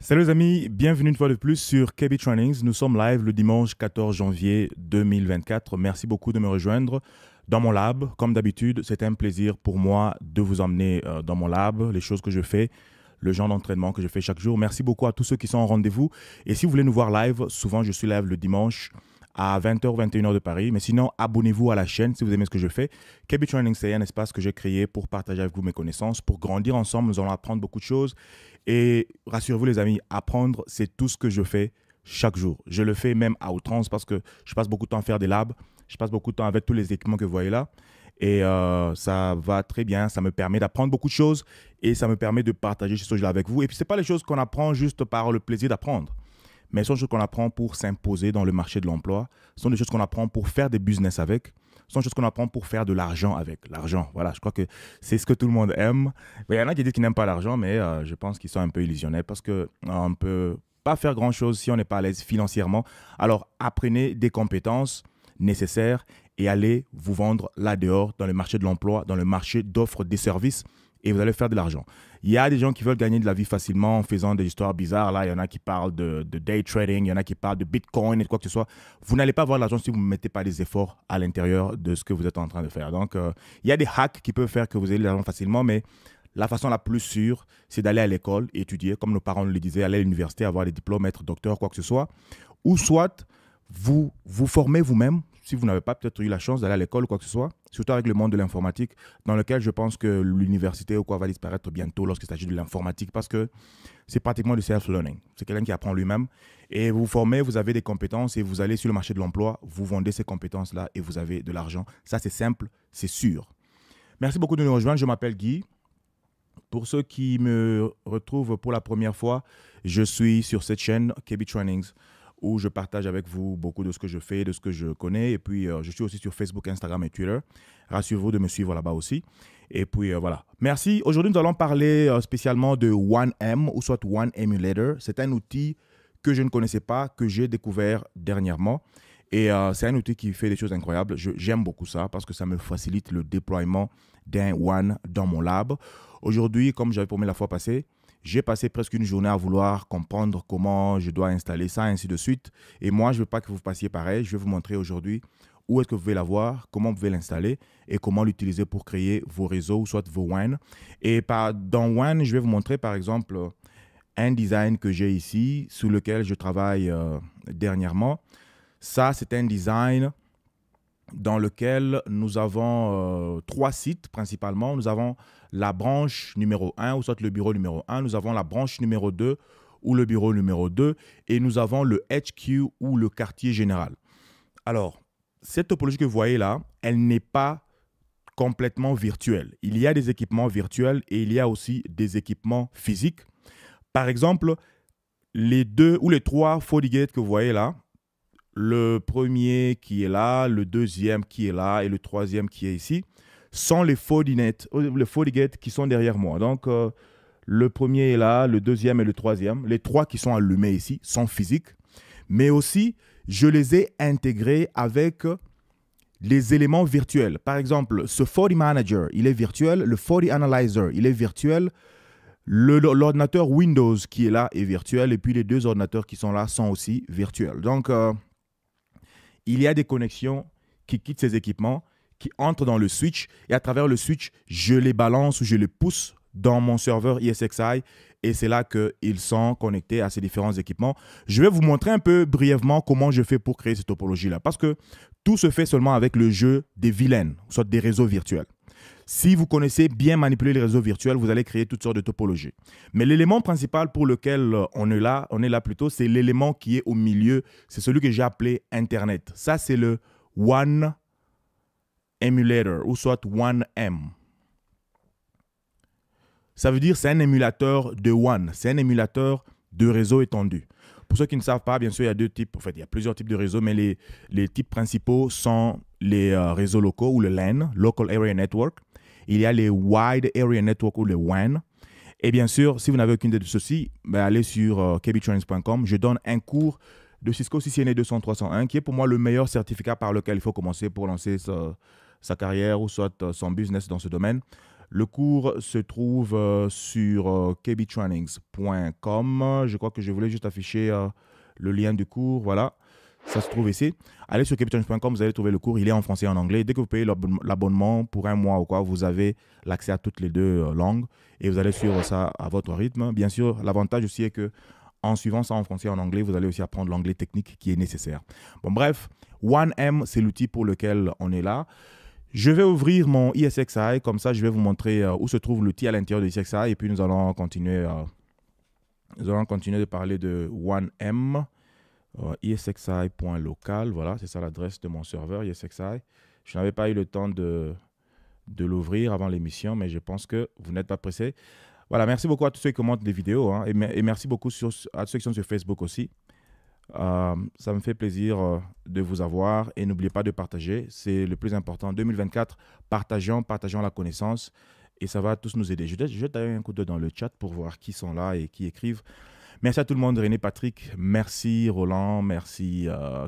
Salut les amis, bienvenue une fois de plus sur KB Trainings. Nous sommes live le dimanche 14 janvier 2024. Merci beaucoup de me rejoindre dans mon lab. Comme d'habitude, c'est un plaisir pour moi de vous emmener euh, dans mon lab, les choses que je fais, le genre d'entraînement que je fais chaque jour. Merci beaucoup à tous ceux qui sont en rendez-vous. Et si vous voulez nous voir live, souvent je suis live le dimanche à 20h, 21h de Paris. Mais sinon, abonnez-vous à la chaîne si vous aimez ce que je fais. KB Training, c'est un espace que j'ai créé pour partager avec vous mes connaissances, pour grandir ensemble. Nous allons apprendre beaucoup de choses. Et rassurez-vous, les amis, apprendre, c'est tout ce que je fais chaque jour. Je le fais même à outrance parce que je passe beaucoup de temps à faire des labs. Je passe beaucoup de temps avec tous les équipements que vous voyez là. Et euh, ça va très bien. Ça me permet d'apprendre beaucoup de choses et ça me permet de partager ces choses-là avec vous. Et puis, ce pas les choses qu'on apprend juste par le plaisir d'apprendre mais ce sont des choses qu'on apprend pour s'imposer dans le marché de l'emploi, ce sont des choses qu'on apprend pour faire des business avec, ce sont des choses qu'on apprend pour faire de l'argent avec. L'argent, voilà, je crois que c'est ce que tout le monde aime. Il y en a qui disent qu'ils n'aiment pas l'argent, mais euh, je pense qu'ils sont un peu illusionnés parce qu'on euh, ne peut pas faire grand-chose si on n'est pas à l'aise financièrement. Alors apprenez des compétences nécessaires et allez vous vendre là dehors dans le marché de l'emploi, dans le marché d'offres des services et vous allez faire de l'argent. Il y a des gens qui veulent gagner de la vie facilement en faisant des histoires bizarres. Là, il y en a qui parlent de, day trading, il y en a qui parlent de Bitcoin et quoi que ce soit. Vous n'allez pas de l'argent si vous ne mettez pas des efforts à l'intérieur de ce que vous êtes en train de faire. Donc, euh, il y a des hacks qui peuvent faire que vous ayez l'argent facilement, mais la façon la plus sûre, c'est d'aller à l'école, étudier, comme nos parents le disaient, aller à l'université, avoir des diplômes, être docteur, quoi que ce soit. Ou soit, vous vous formez vous-même, si vous n'avez pas peut-être eu la chance d'aller à l'école, ou quoi que ce soit surtout avec le monde de l'informatique, dans lequel je pense que l'université ou quoi va disparaître bientôt lorsqu'il s'agit de l'informatique, parce que c'est pratiquement du self-learning. C'est quelqu'un qui apprend lui-même. Et vous formez, vous avez des compétences et vous allez sur le marché de l'emploi, vous vendez ces compétences-là et vous avez de l'argent. Ça, c'est simple, c'est sûr. Merci beaucoup de nous rejoindre. Je m'appelle Guy. Pour ceux qui me retrouvent pour la première fois, je suis sur cette chaîne KB Trainings où je partage avec vous beaucoup de ce que je fais, de ce que je connais. Et puis, euh, je suis aussi sur Facebook, Instagram et Twitter. Rassurez-vous de me suivre là-bas aussi. Et puis, euh, voilà. Merci. Aujourd'hui, nous allons parler euh, spécialement de 1M, ou soit One Emulator. C'est un outil que je ne connaissais pas, que j'ai découvert dernièrement. Et c'est un outil qui fait des choses incroyables. J'aime beaucoup ça parce que ça me facilite le déploiement d'un One dans mon lab. Aujourd'hui, comme j'avais promis la fois passée, j'ai passé presque une journée à vouloir comprendre comment je dois installer ça, ainsi de suite. Et moi, je ne veux pas que vous passiez pareil. Je vais vous montrer aujourd'hui où est-ce que vous pouvez l'avoir, comment vous pouvez l'installer et comment l'utiliser pour créer vos réseaux, soit vos WAN. Et dans WAN, je vais vous montrer par exemple un design que j'ai ici, sous lequel je travaille euh, dernièrement. Ça, c'est un design dans lequel nous avons euh, trois sites principalement. Nous avons la branche numéro 1 ou soit le bureau numéro 1. Nous avons la branche numéro 2 ou le bureau numéro 2 et nous avons le HQ ou le quartier général. Alors, cette topologie que vous voyez là, elle n'est pas complètement virtuelle. Il y a des équipements virtuels et il y a aussi des équipements physiques. Par exemple, les deux ou les trois FortiGate que vous voyez là, le premier qui est là, le deuxième qui est là et le troisième qui est ici, sans les 40 euh, les 40 qui sont derrière moi. Donc, euh, le premier est là, le deuxième et le troisième, les trois qui sont allumés ici, sont physiques, mais aussi, je les ai intégrés avec euh, les éléments virtuels. Par exemple, ce 40 Manager, il est virtuel, le 40 Analyzer, il est virtuel, l'ordinateur Windows qui est là est virtuel, et puis les deux ordinateurs qui sont là sont aussi virtuels. Donc, il y a des connexions qui quittent ces équipements qui entrent dans le switch et à travers le switch, je les balance ou je les pousse dans mon serveur ISXi et c'est là qu'ils sont connectés à ces différents équipements. Je vais vous montrer un peu brièvement comment je fais pour créer cette topologie-là parce que tout se fait seulement avec le jeu des vilaines, soit des réseaux virtuels. Si vous connaissez bien manipuler les réseaux virtuels, vous allez créer toutes sortes de topologies. Mais l'élément principal pour lequel euh, on est là, on est là plutôt, c'est l'élément qui est au milieu, c'est celui que j'ai appelé Internet. Ça, c'est le One émulateur ou soit 1M. Ça veut dire c'est un émulateur de one c'est un émulateur de réseau étendu. Pour ceux qui ne savent pas, bien sûr, il y a deux types, en fait, il y a plusieurs types de réseaux, mais les, les types principaux sont les euh, réseaux locaux ou le LAN, Local Area Network. Il y a les Wide Area Network ou le WAN. Et bien sûr, si vous n'avez aucune idée de ceci, ben allez sur euh, Je donne un cours de Cisco CCNA e 200-301, qui est pour moi le meilleur certificat par lequel il faut commencer pour lancer ce, sa carrière ou soit euh, son business dans ce domaine. Le cours se trouve euh, sur euh, kbtrainings.com. Je crois que je voulais juste afficher le lien du cours. Voilà, ça se trouve ici. Allez sur kbtrainings.com, vous allez trouver le cours. Il est en français et en anglais. Dès que vous payez l'abonnement pour un mois ou quoi, vous avez l'accès à toutes les deux langues et vous allez suivre ça à votre rythme. Bien sûr, l'avantage aussi est que en suivant ça en français et en anglais, vous allez aussi apprendre l'anglais technique qui est nécessaire. Bon, bref, 1M, c'est l'outil pour lequel on est là. Je vais ouvrir mon ISXi, comme ça je vais vous montrer euh, où se trouve l'outil à l'intérieur de ISXi et puis nous allons continuer, euh, allons continuer de parler de 1M, euh, isxi.local, voilà, c'est ça l'adresse de mon serveur ISXi. Je n'avais pas eu le temps de, de l'ouvrir avant l'émission, mais je pense que vous n'êtes pas pressé. Voilà, merci beaucoup à tous ceux qui commentent les vidéos hein, et, merci beaucoup à tous ceux qui sont sur Facebook aussi. Euh, ça me fait plaisir euh, de vous avoir et n'oubliez pas de partager. C'est le plus important. 2024, partageons, partageons la connaissance et ça va tous nous aider. Je vais jeter un coup d'œil dans le chat pour voir qui sont là et qui écrivent. Merci à tout le monde, René Patrick, merci Roland, merci euh,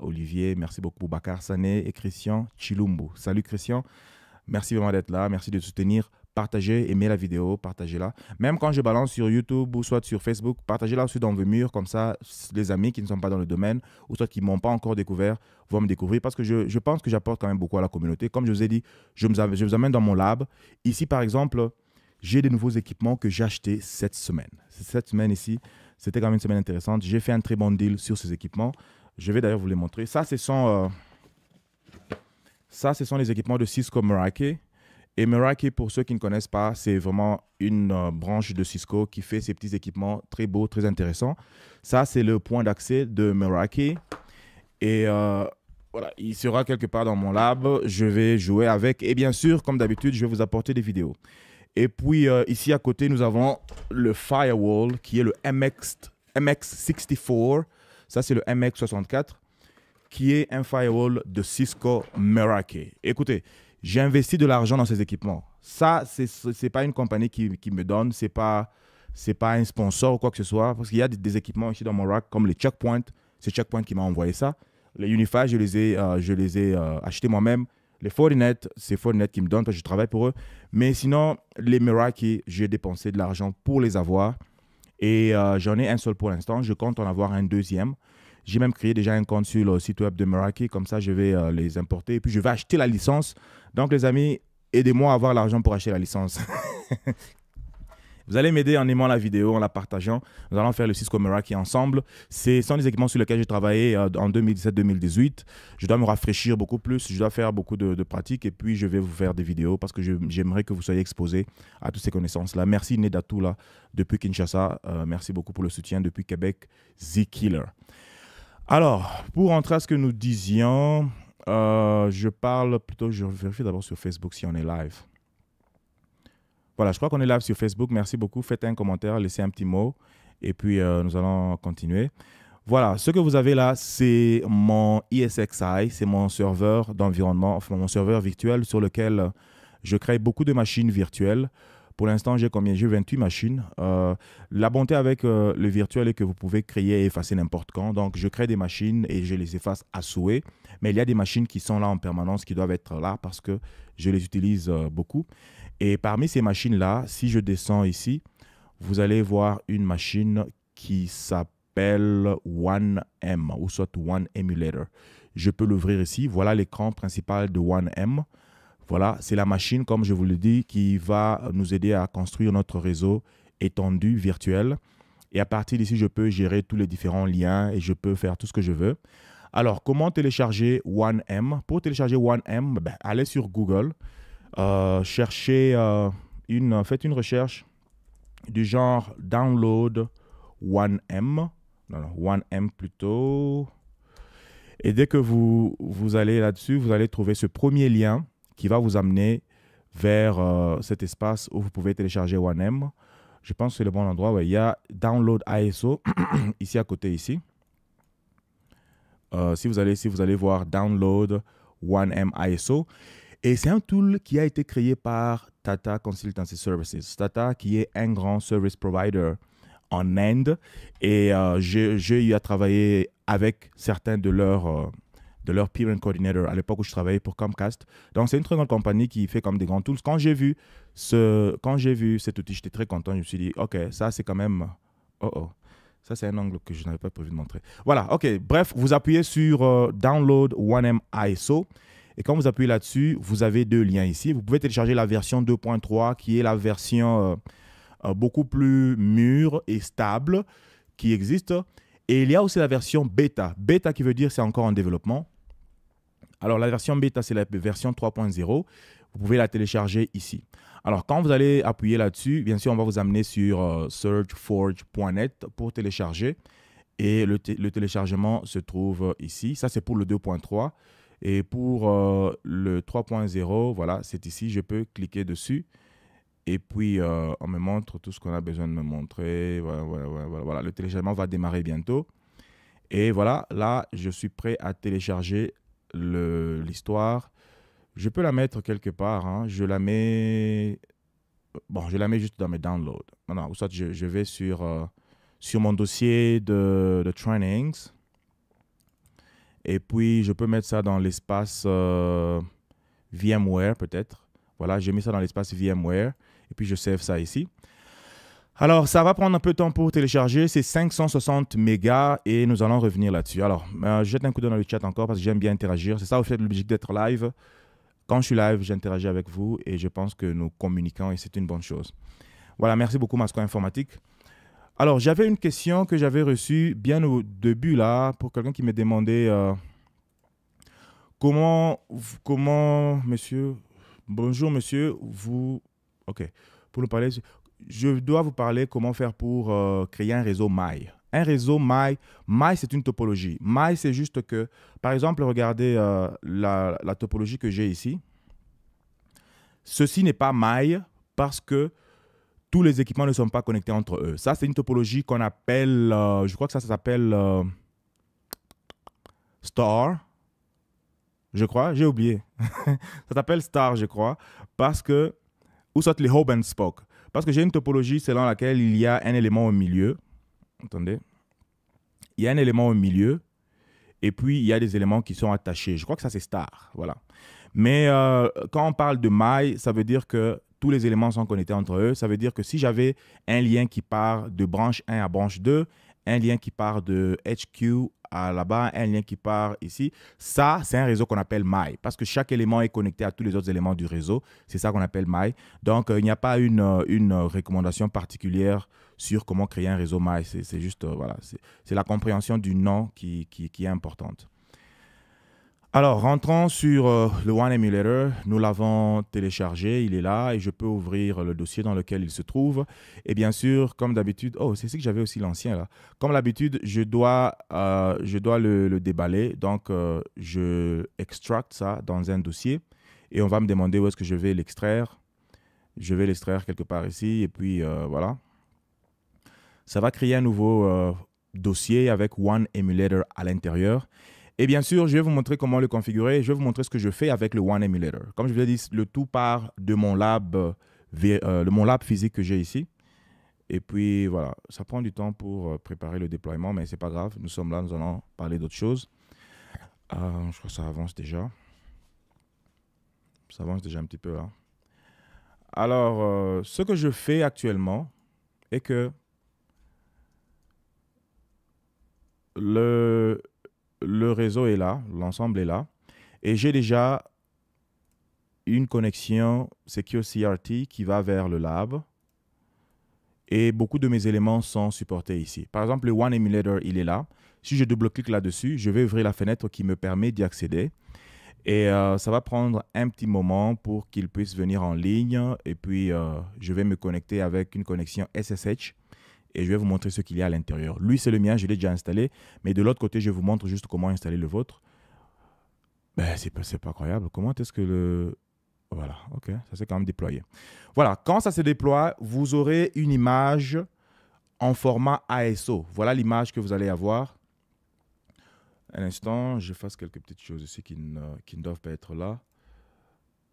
Olivier, merci beaucoup Bakar Sané et Christian Chilumbu. Salut Christian, merci vraiment d'être là, merci de soutenir partagez, aimez la vidéo, partagez-la. Même quand je balance sur YouTube ou soit sur Facebook, partagez-la aussi dans vos murs, comme ça, les amis qui ne sont pas dans le domaine ou soit qui ne m'ont pas encore découvert vont me découvrir parce que je, je pense que j'apporte quand même beaucoup à la communauté. Comme je vous ai dit, je, me, je vous amène dans mon lab. Ici, par exemple, j'ai des nouveaux équipements que j'ai achetés cette semaine. Cette semaine ici, c'était quand même une semaine intéressante. J'ai fait un très bon deal sur ces équipements. Je vais d'ailleurs vous les montrer. Ça, ce sont, euh, ça, ce sont les équipements de Cisco Meraki. Et Meraki, pour ceux qui ne connaissent pas, c'est vraiment une euh, branche de Cisco qui fait ces petits équipements très beaux, très intéressants. Ça, c'est le point d'accès de Meraki. Et euh, voilà, il sera quelque part dans mon lab. Je vais jouer avec. Et bien sûr, comme d'habitude, je vais vous apporter des vidéos. Et puis, euh, ici à côté, nous avons le Firewall, qui est le MX, MX64. Ça, c'est le MX64, qui est un firewall de Cisco Meraki. Écoutez, j'ai investi de l'argent dans ces équipements. Ça, ce n'est pas une compagnie qui, me donne, ce n'est pas, pas un sponsor ou quoi que ce soit, parce qu'il y a des, équipements ici dans mon rack, comme les Checkpoint. c'est checkpoint qui m'a envoyé ça. Les Unify, je les ai, euh, je les ai euh, achetés moi-même. Les Fortinet, c'est Fortinet qui me donne parce que je travaille pour eux. Mais sinon, les Meraki, j'ai dépensé de l'argent pour les avoir. Et euh, j'en ai un seul pour l'instant. Je compte en avoir un deuxième. J'ai même créé déjà un compte sur le site web de Meraki, comme ça je vais euh, les importer et puis je vais acheter la licence. Donc les amis, aidez-moi à avoir l'argent pour acheter la licence. Vous allez m'aider en aimant la vidéo, en la partageant. Nous allons faire le Cisco Meraki ensemble. C'est sont des équipements sur lesquels j'ai travaillé euh, en 2017-2018. Je dois me rafraîchir beaucoup plus, je dois faire beaucoup de, pratiques et puis je vais vous faire des vidéos parce que j'aimerais que vous soyez exposés à toutes ces connaissances-là. Merci Nedatula depuis Kinshasa. Euh, merci beaucoup pour le soutien depuis Québec, Z Killer. Alors, pour rentrer à ce que nous disions, euh, je parle plutôt, je vérifie d'abord sur Facebook si on est live. Voilà, je crois qu'on est live sur Facebook. Merci beaucoup. Faites un commentaire, laissez un petit mot et puis euh, nous allons continuer. Voilà, ce que vous avez là, c'est mon ISXi, c'est mon serveur d'environnement, enfin mon serveur virtuel sur lequel je crée beaucoup de machines virtuelles. Pour l'instant, j'ai combien J'ai 28 machines. Euh, la bonté avec euh, le virtuel est que vous pouvez créer et effacer n'importe quand. Donc, je crée des machines et je les efface à souhait. Mais il y a des machines qui sont là en permanence, qui doivent être là parce que je les utilise euh, beaucoup. Et parmi ces machines-là, si je descends ici, vous allez voir une machine qui s'appelle OneM ou soit One Emulator. Je peux l'ouvrir ici. Voilà l'écran principal de OneM. Voilà, c'est la machine, comme je vous le dis, qui va nous aider à construire notre réseau étendu, virtuel. Et à partir d'ici, je peux gérer tous les différents liens et je peux faire tout ce que je veux. Alors, comment télécharger 1M Pour télécharger 1M, ben, allez sur Google, euh, cherchez euh, une, faites une recherche du genre download 1M, non, non, 1M plutôt. Et dès que vous, vous allez là-dessus, vous allez trouver ce premier lien qui va vous amener vers euh, cet espace où vous pouvez télécharger OneM. Je pense que c'est le bon endroit. Ouais. Il y a Download ISO, ici à côté, ici. Euh, si vous allez si vous allez voir Download OneM ISO. Et c'est un tool qui a été créé par Tata Consultancy Services. Tata qui est un grand service provider en Inde. Et euh, j'ai eu à travailler avec certains de leurs de leur Peer and Coordinator à l'époque où je travaillais pour Comcast. Donc, c'est une très grande compagnie qui fait comme des grands tools. Quand j'ai vu, ce, quand vu cet outil, j'étais très content. Je me suis dit, OK, ça, c'est quand même. Oh, oh. Ça, c'est un angle que je n'avais pas prévu de montrer. Voilà, OK. Bref, vous appuyez sur euh, Download 1M ISO. Et quand vous appuyez là-dessus, vous avez deux liens ici. Vous pouvez télécharger la version 2.3 qui est la version euh, euh, beaucoup plus mûre et stable qui existe. Et il y a aussi la version bêta. Bêta qui veut dire c'est encore en développement. Alors la version bêta, c'est la version 3.0. Vous pouvez la télécharger ici. Alors quand vous allez appuyer là-dessus, bien sûr, on va vous amener sur euh, searchforge.net pour télécharger. Et le, téléchargement se trouve ici. Ça, c'est pour le 2.3. Et pour euh, le 3.0, voilà, c'est ici. Je peux cliquer dessus. Et puis, euh, on me montre tout ce qu'on a besoin de me montrer. Voilà, voilà, voilà, voilà, Le téléchargement va démarrer bientôt. Et voilà, là, je suis prêt à télécharger l'histoire. Je peux la mettre quelque part. Hein. Je la mets. Bon, je la mets juste dans mes downloads. Maintenant, ou soit je, je, vais sur, euh, sur mon dossier de, de, trainings. Et puis, je peux mettre ça dans l'espace euh, VMware, peut-être. Voilà, j'ai mis ça dans l'espace VMware. Et puis, je save ça ici. Alors, ça va prendre un peu de temps pour télécharger. C'est 560 mégas et nous allons revenir là-dessus. Alors, euh, jette un coup d'œil dans le chat encore parce que j'aime bien interagir. C'est ça, vous faites l'objet d'être live. Quand je suis live, j'interagis avec vous et je pense que nous communiquons et c'est une bonne chose. Voilà, merci beaucoup, Masco Informatique. Alors, j'avais une question que j'avais reçue bien au début là pour quelqu'un qui me demandé euh, comment, comment, monsieur, bonjour monsieur, vous, ok, pour nous parler, je dois vous parler comment faire pour euh, créer un réseau My. Un réseau My, My, c'est une topologie. My, c'est juste que, par exemple, regardez euh, la, topologie que j'ai ici. Ceci n'est pas My parce que tous les équipements ne sont pas connectés entre eux. Ça, c'est une topologie qu'on appelle, euh, je crois que ça, s'appelle Star je crois, j'ai oublié. ça s'appelle Star, je crois, parce que, où sont les hub and spoke. Parce que j'ai une topologie selon laquelle il y a un élément au milieu. Attendez. Il y a un élément au milieu. Et puis, il y a des éléments qui sont attachés. Je crois que ça, c'est star. Voilà. Mais euh, quand on parle de maille, ça veut dire que tous les éléments sont connectés entre eux. Ça veut dire que si j'avais un lien qui part de branche 1 à branche 2, un lien qui part de HQ à là-bas, un lien qui part ici. Ça, c'est un réseau qu'on appelle My, parce que chaque élément est connecté à tous les autres éléments du réseau. C'est ça qu'on appelle My. Donc, euh, il n'y a pas une, euh, euh, recommandation particulière sur comment créer un réseau My. C'est juste, voilà, c'est la compréhension du nom qui est importante. Alors, rentrons sur euh, le One Emulator. Nous l'avons téléchargé, il est là et je peux ouvrir le dossier dans lequel il se trouve. Et bien sûr, comme d'habitude, oh, c'est ce que j'avais aussi l'ancien là. Comme d'habitude, je dois, euh, je dois le, déballer. Donc, euh, je extracte ça dans un dossier et on va me demander où est-ce que je vais l'extraire. Je vais l'extraire quelque part ici et puis voilà. Ça va créer un nouveau dossier avec One Emulator à l'intérieur. Et bien sûr, je vais vous montrer comment le configurer. Je vais vous montrer ce que je fais avec le One Emulator. Comme je vous ai dit, le tout part de mon lab, euh, euh, mon lab physique que j'ai ici. Et puis voilà, ça prend du temps pour euh, préparer le déploiement, mais ce n'est pas grave. Nous sommes là, nous allons parler d'autres choses. je crois que ça avance déjà. Ça avance déjà un petit peu là. Hein. Alors, ce que je fais actuellement est que le, le réseau est là, l'ensemble est là. Et j'ai déjà une connexion SecureCRT qui va vers le lab. Et beaucoup de mes éléments sont supportés ici. Par exemple, le One Emulator, il est là. Si je double-clique là-dessus, je vais ouvrir la fenêtre qui me permet d'y accéder. Et euh, ça va prendre un petit moment pour qu'il puisse venir en ligne. Et puis, euh, je vais me connecter avec une connexion SSH et je vais vous montrer ce qu'il y a à l'intérieur. Lui, c'est le mien, je l'ai déjà installé, mais de l'autre côté, je vous montre juste comment installer le vôtre. Ben, c'est pas, pas croyable. Comment est-ce que le... Voilà, ok, ça s'est quand même déployé. Voilà, quand ça se déploie, vous aurez une image en format ASO. Voilà l'image que vous allez avoir. Un instant, je fasse quelques petites choses ici qui qui ne doivent pas être là.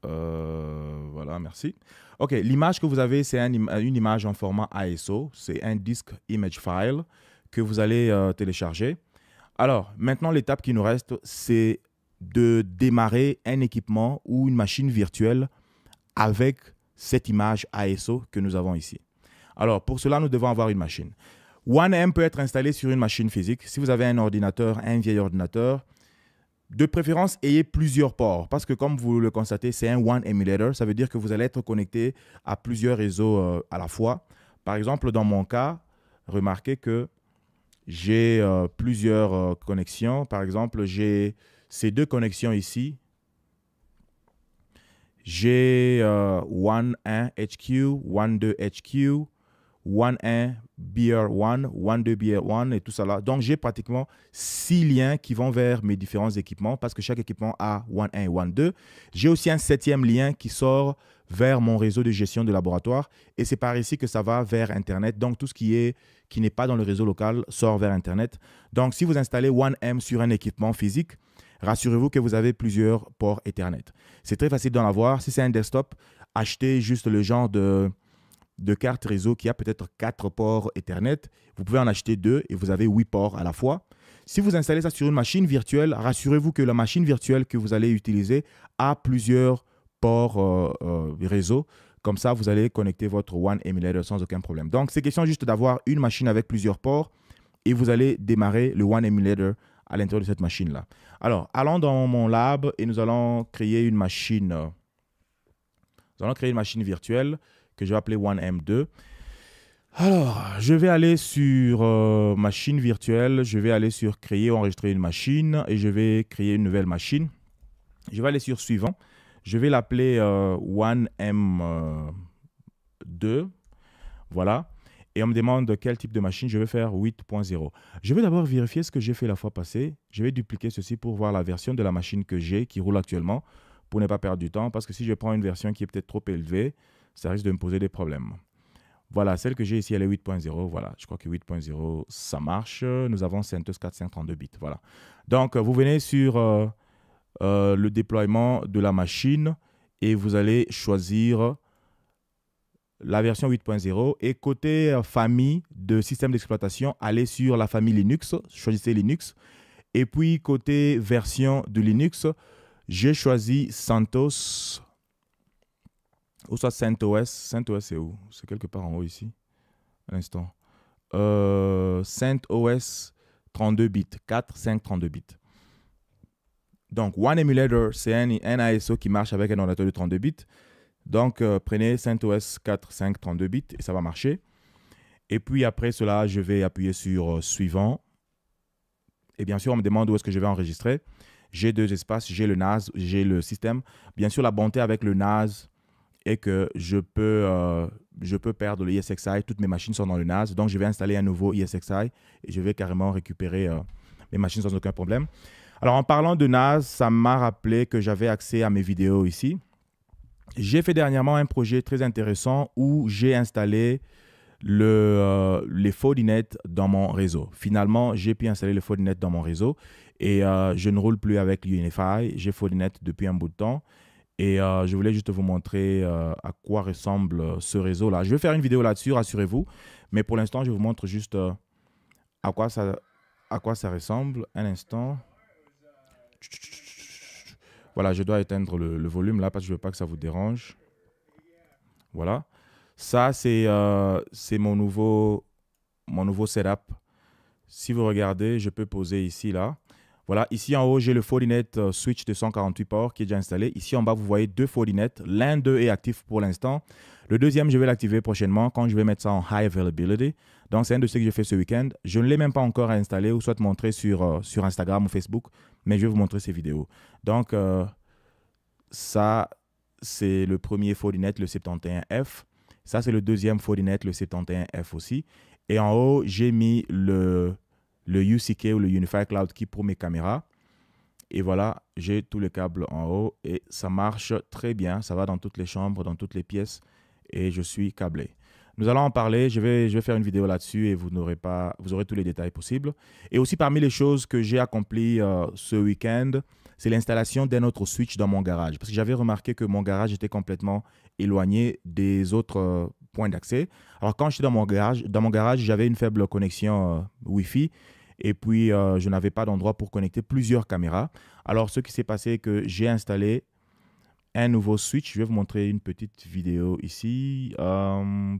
Euh, voilà, merci. OK, l'image que vous avez, c'est une image en format ISO. C'est un disque image file que vous allez euh, télécharger. Alors, maintenant, l'étape qui nous reste, c'est de démarrer un équipement ou une machine virtuelle avec cette image ASO que nous avons ici. Alors, pour cela, nous devons avoir une machine. OneM peut être installé sur une machine physique. Si vous avez un ordinateur, un vieil ordinateur, de préférence, ayez plusieurs ports parce que comme vous le constatez, c'est un One Emulator. Ça veut dire que vous allez être connecté à plusieurs réseaux euh, à la fois. Par exemple, dans mon cas, remarquez que j'ai euh, plusieurs euh, connexions. Par exemple, j'ai ces deux connexions ici. J'ai One 1 HQ, One 2 HQ, One 1 Beer 1, one 2 Beer 1 et tout ça là. Donc j'ai pratiquement six liens qui vont vers mes différents équipements parce que chaque équipement a 1-1 et 1-2. J'ai aussi un septième lien qui sort vers mon réseau de gestion de laboratoire et c'est par ici que ça va vers Internet. Donc tout ce qui est qui n'est pas dans le réseau local sort vers Internet. Donc si vous installez 1M sur un équipement physique, rassurez-vous que vous avez plusieurs ports Ethernet. C'est très facile d'en avoir. Si c'est un desktop, achetez juste le genre de de carte réseau qui a peut-être quatre ports Ethernet. Vous pouvez en acheter deux et vous avez huit ports à la fois. Si vous installez ça sur une machine virtuelle, rassurez-vous que la machine virtuelle que vous allez utiliser a plusieurs ports euh, euh, réseau. Comme ça, vous allez connecter votre One Emulator sans aucun problème. Donc, c'est question juste d'avoir une machine avec plusieurs ports et vous allez démarrer le One Emulator à l'intérieur de cette machine-là. Alors, allons dans mon lab et nous allons créer une machine. Nous allons créer une machine virtuelle que je vais appeler m 2 Alors, je vais aller sur euh, machine virtuelle, je vais aller sur créer, ou enregistrer une machine et je vais créer une nouvelle machine. Je vais aller sur suivant, je vais l'appeler 1 euh, m 2 Voilà. Et on me demande quel type de machine je vais faire 8.0. Je vais d'abord vérifier ce que j'ai fait la fois passée. Je vais dupliquer ceci pour voir la version de la machine que j'ai qui roule actuellement pour ne pas perdre du temps parce que si je prends une version qui est peut-être trop élevée, ça risque de me poser des problèmes. Voilà, celle que j'ai ici, elle est 8.0. Voilà, je crois que 8.0, ça marche. Nous avons CentOS 432 bits. Voilà. Donc, euh, vous venez sur euh, euh, le déploiement de la machine et vous allez choisir la version 8.0. Et côté famille de système d'exploitation, allez sur la famille Linux, choisissez Linux. Et puis, côté version de Linux, j'ai choisi CentOS ou soit CentOS. CentOS, c'est où C'est quelque part en haut ici. Un l'instant. Euh, os 32 bits. 4, 5, 32 bits. Donc, One Emulator, c'est un, un, ASO qui marche avec un ordinateur de 32 bits. Donc, euh, prenez prenez CentOS 4, 5, 32 bits et ça va marcher. Et puis après cela, je vais appuyer sur euh, Suivant. Et bien sûr, on me demande où est-ce que je vais enregistrer. J'ai deux espaces, j'ai le NAS, j'ai le système. Bien sûr, la bonté avec le NAS, et que je peux, euh, je peux perdre le ESXi. Toutes mes machines sont dans le NAS. Donc, je vais installer un nouveau ESXi et je vais carrément récupérer euh, mes machines sans aucun problème. Alors, en parlant de NAS, ça m'a rappelé que j'avais accès à mes vidéos ici. J'ai fait dernièrement un projet très intéressant où j'ai installé le, euh, les FODINET dans mon réseau. Finalement, j'ai pu installer les FODINET dans mon réseau et je ne roule plus avec l'Unify. J'ai FODINET depuis un bout de temps et euh, je voulais juste vous montrer euh, à quoi ressemble euh, ce réseau-là. Je vais faire une vidéo là-dessus, rassurez-vous. Mais pour l'instant, je vous montre juste à, quoi ça, à quoi ça ressemble. Un instant. Voilà, je dois éteindre le, volume là parce que je ne veux pas que ça vous dérange. Voilà. Ça, c'est mon, nouveau, mon nouveau setup. Si vous regardez, je peux poser ici, là. Voilà, ici en haut, j'ai le Fortinet euh, Switch de 148 Power qui est déjà installé. Ici en bas, vous voyez deux Fortinet. L'un d'eux est actif pour l'instant. Le deuxième, je vais l'activer prochainement quand je vais mettre ça en High Availability. Donc, c'est un de ceux que j'ai fait ce week-end. Je ne l'ai même pas encore installé ou soit montré sur, euh, sur Instagram ou Facebook, mais je vais vous montrer ces vidéos. Donc, euh, ça, c'est le premier Fortinet, le 71F. Ça, c'est le deuxième Fortinet, le 71F aussi. Et en haut, j'ai mis le le UCK ou le Unify Cloud Key pour mes caméras. Et voilà, j'ai tous les câbles en haut et ça marche très bien. Ça va dans toutes les chambres, dans toutes les pièces et je suis câblé. Nous allons en parler. Je vais, je vais faire une vidéo là-dessus et vous n'aurez pas, vous aurez tous les détails possibles. Et aussi parmi les choses que j'ai accomplies euh, ce week-end, c'est l'installation d'un autre switch dans mon garage. Parce que j'avais remarqué que mon garage était complètement éloigné des autres euh, points d'accès. Alors quand j'étais dans mon garage, dans mon garage, j'avais une faible connexion euh, Wi-Fi et puis, euh, je n'avais pas d'endroit pour connecter plusieurs caméras. Alors, ce qui s'est passé, c'est que j'ai installé un nouveau switch. Je vais vous montrer une petite vidéo ici. Euh,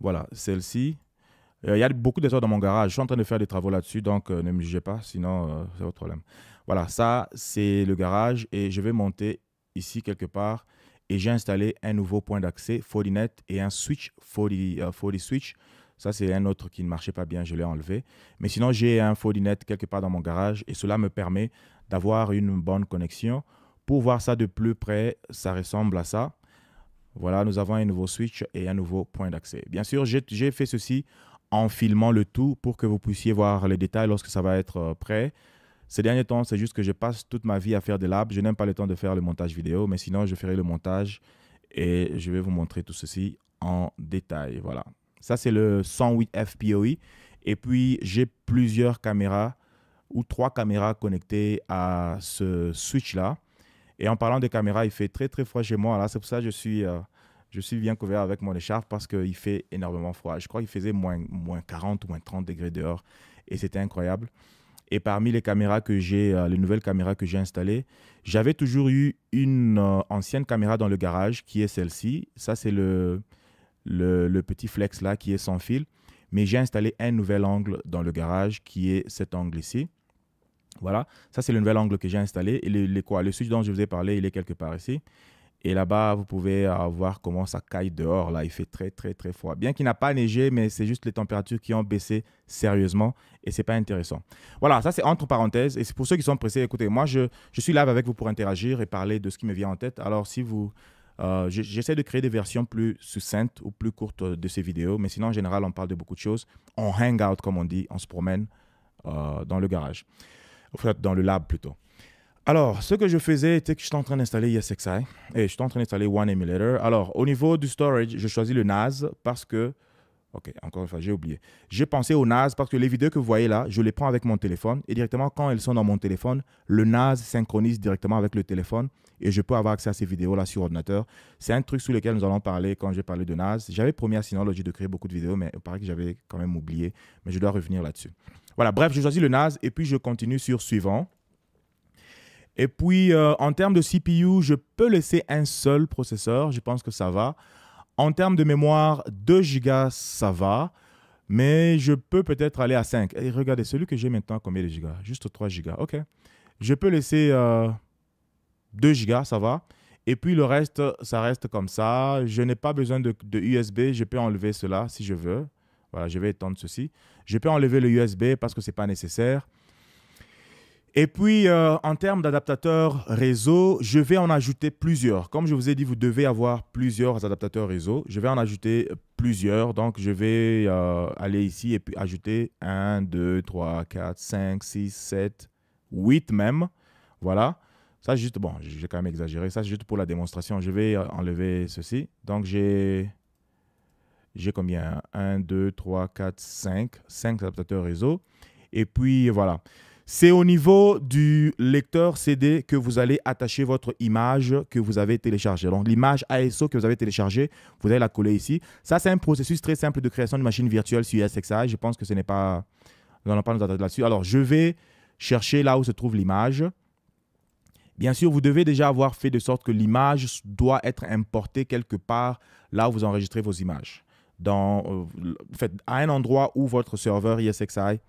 voilà, celle-ci. Euh, il y a beaucoup d'erreurs dans mon garage. Je suis en train de faire des travaux là-dessus, donc ne me jugez pas, sinon c'est votre problème. Voilà, ça c'est le garage et je vais monter ici quelque part et j'ai installé un nouveau point d'accès Fortinet et un switch Forti ça, c'est un autre qui ne marchait pas bien, je l'ai enlevé. Mais sinon, j'ai un faux quelque part dans mon garage et cela me permet d'avoir une bonne connexion. Pour voir ça de plus près, ça ressemble à ça. Voilà, nous avons un nouveau switch et un nouveau point d'accès. Bien sûr, j'ai fait ceci en filmant le tout pour que vous puissiez voir les détails lorsque ça va être euh, prêt. Ces derniers temps, c'est juste que je passe toute ma vie à faire des labs. Je n'aime pas le temps de faire le montage vidéo, mais sinon, je ferai le montage et je vais vous montrer tout ceci en détail. Voilà. Ça, c'est le 108 FPOI. Et puis, j'ai plusieurs caméras ou trois caméras connectées à ce switch-là. Et en parlant des caméras, il fait très, très froid chez moi. Là, c'est pour ça que je suis, euh, je suis bien couvert avec mon écharpe parce qu'il fait énormément froid. Je crois qu'il faisait moins, 40 ou moins 30 degrés dehors. Et c'était incroyable. Et parmi les caméras que j'ai, euh, les nouvelles caméras que j'ai installées, j'avais toujours eu une euh, ancienne caméra dans le garage qui est celle-ci. Ça, c'est le le, petit flex là qui est sans fil. Mais j'ai installé un nouvel angle dans le garage qui est cet angle ici. Voilà, ça c'est le nouvel angle que j'ai installé. Et le, le, quoi, le switch dont je vous ai parlé, il est quelque part ici. Et là-bas, vous pouvez voir comment ça caille dehors. Là, il fait très, très, très froid. Bien qu'il n'a pas neigé, mais c'est juste les températures qui ont baissé sérieusement et c'est pas intéressant. Voilà, ça c'est entre parenthèses. Et c'est pour ceux qui sont pressés, écoutez, moi, je, suis là avec vous pour interagir et parler de ce qui me vient en tête. Alors, si vous, euh, j'essaie de créer des versions plus succinctes ou plus courtes euh, de ces vidéos, mais sinon, en général, on parle de beaucoup de choses. On hang out, comme on dit, on se promène euh, dans le garage, enfin, dans le lab plutôt. Alors, ce que je faisais était que je suis en train d'installer ESXi et je suis en train d'installer One Emulator. Alors, au niveau du storage, je choisis le NAS parce que Ok, encore une fois, j'ai oublié. J'ai pensé au NAS parce que les vidéos que vous voyez là, je les prends avec mon téléphone et directement quand elles sont dans mon téléphone, le NAS synchronise directement avec le téléphone et je peux avoir accès à ces vidéos-là sur ordinateur. C'est un truc sur lequel nous allons parler quand j'ai parlé de NAS. J'avais promis à Synology de créer beaucoup de vidéos, mais il paraît que j'avais quand même oublié, mais je dois revenir là-dessus. Voilà, bref, je choisis le NAS et puis je continue sur suivant. Et puis, euh, en termes de CPU, je peux laisser un seul processeur. Je pense que ça va. En termes de mémoire, 2 Go ça va. Mais je peux peut-être aller à 5. Et regardez, celui que j'ai maintenant, combien de gigas Juste 3 gigas. OK. Je peux laisser 2 euh, gigas, ça va. Et puis le reste, ça reste comme ça. Je n'ai pas besoin de, de, USB. Je peux enlever cela si je veux. Voilà, je vais étendre ceci. Je peux enlever le USB parce que ce n'est pas nécessaire. Et puis, euh, en termes d'adaptateurs réseau, je vais en ajouter plusieurs. Comme je vous ai dit, vous devez avoir plusieurs adaptateurs réseau. Je vais en ajouter plusieurs. Donc, je vais euh, aller ici et puis ajouter 1, 2, 3, 4, 5, 6, 7, 8 même. Voilà. Ça, juste, bon, j'ai quand même exagéré. Ça, juste pour la démonstration. Je vais euh, enlever ceci. Donc, j'ai... J'ai combien 1, 2, 3, 4, 5. 5 adaptateurs réseau. Et puis, voilà. C'est au niveau du lecteur CD que vous allez attacher votre image que vous avez téléchargée. Donc l'image ASO que vous avez téléchargée, vous allez la coller ici. Ça, c'est un processus très simple de création de machine virtuelle sur ESXi. Je pense que ce n'est pas... Nous n'allons pas nous attendre là-dessus. Alors, je vais chercher là où se trouve l'image. Bien sûr, vous devez déjà avoir fait de sorte que l'image doit être importée quelque part là où vous enregistrez vos images. Dans, en euh, fait, à un endroit où votre serveur ESXi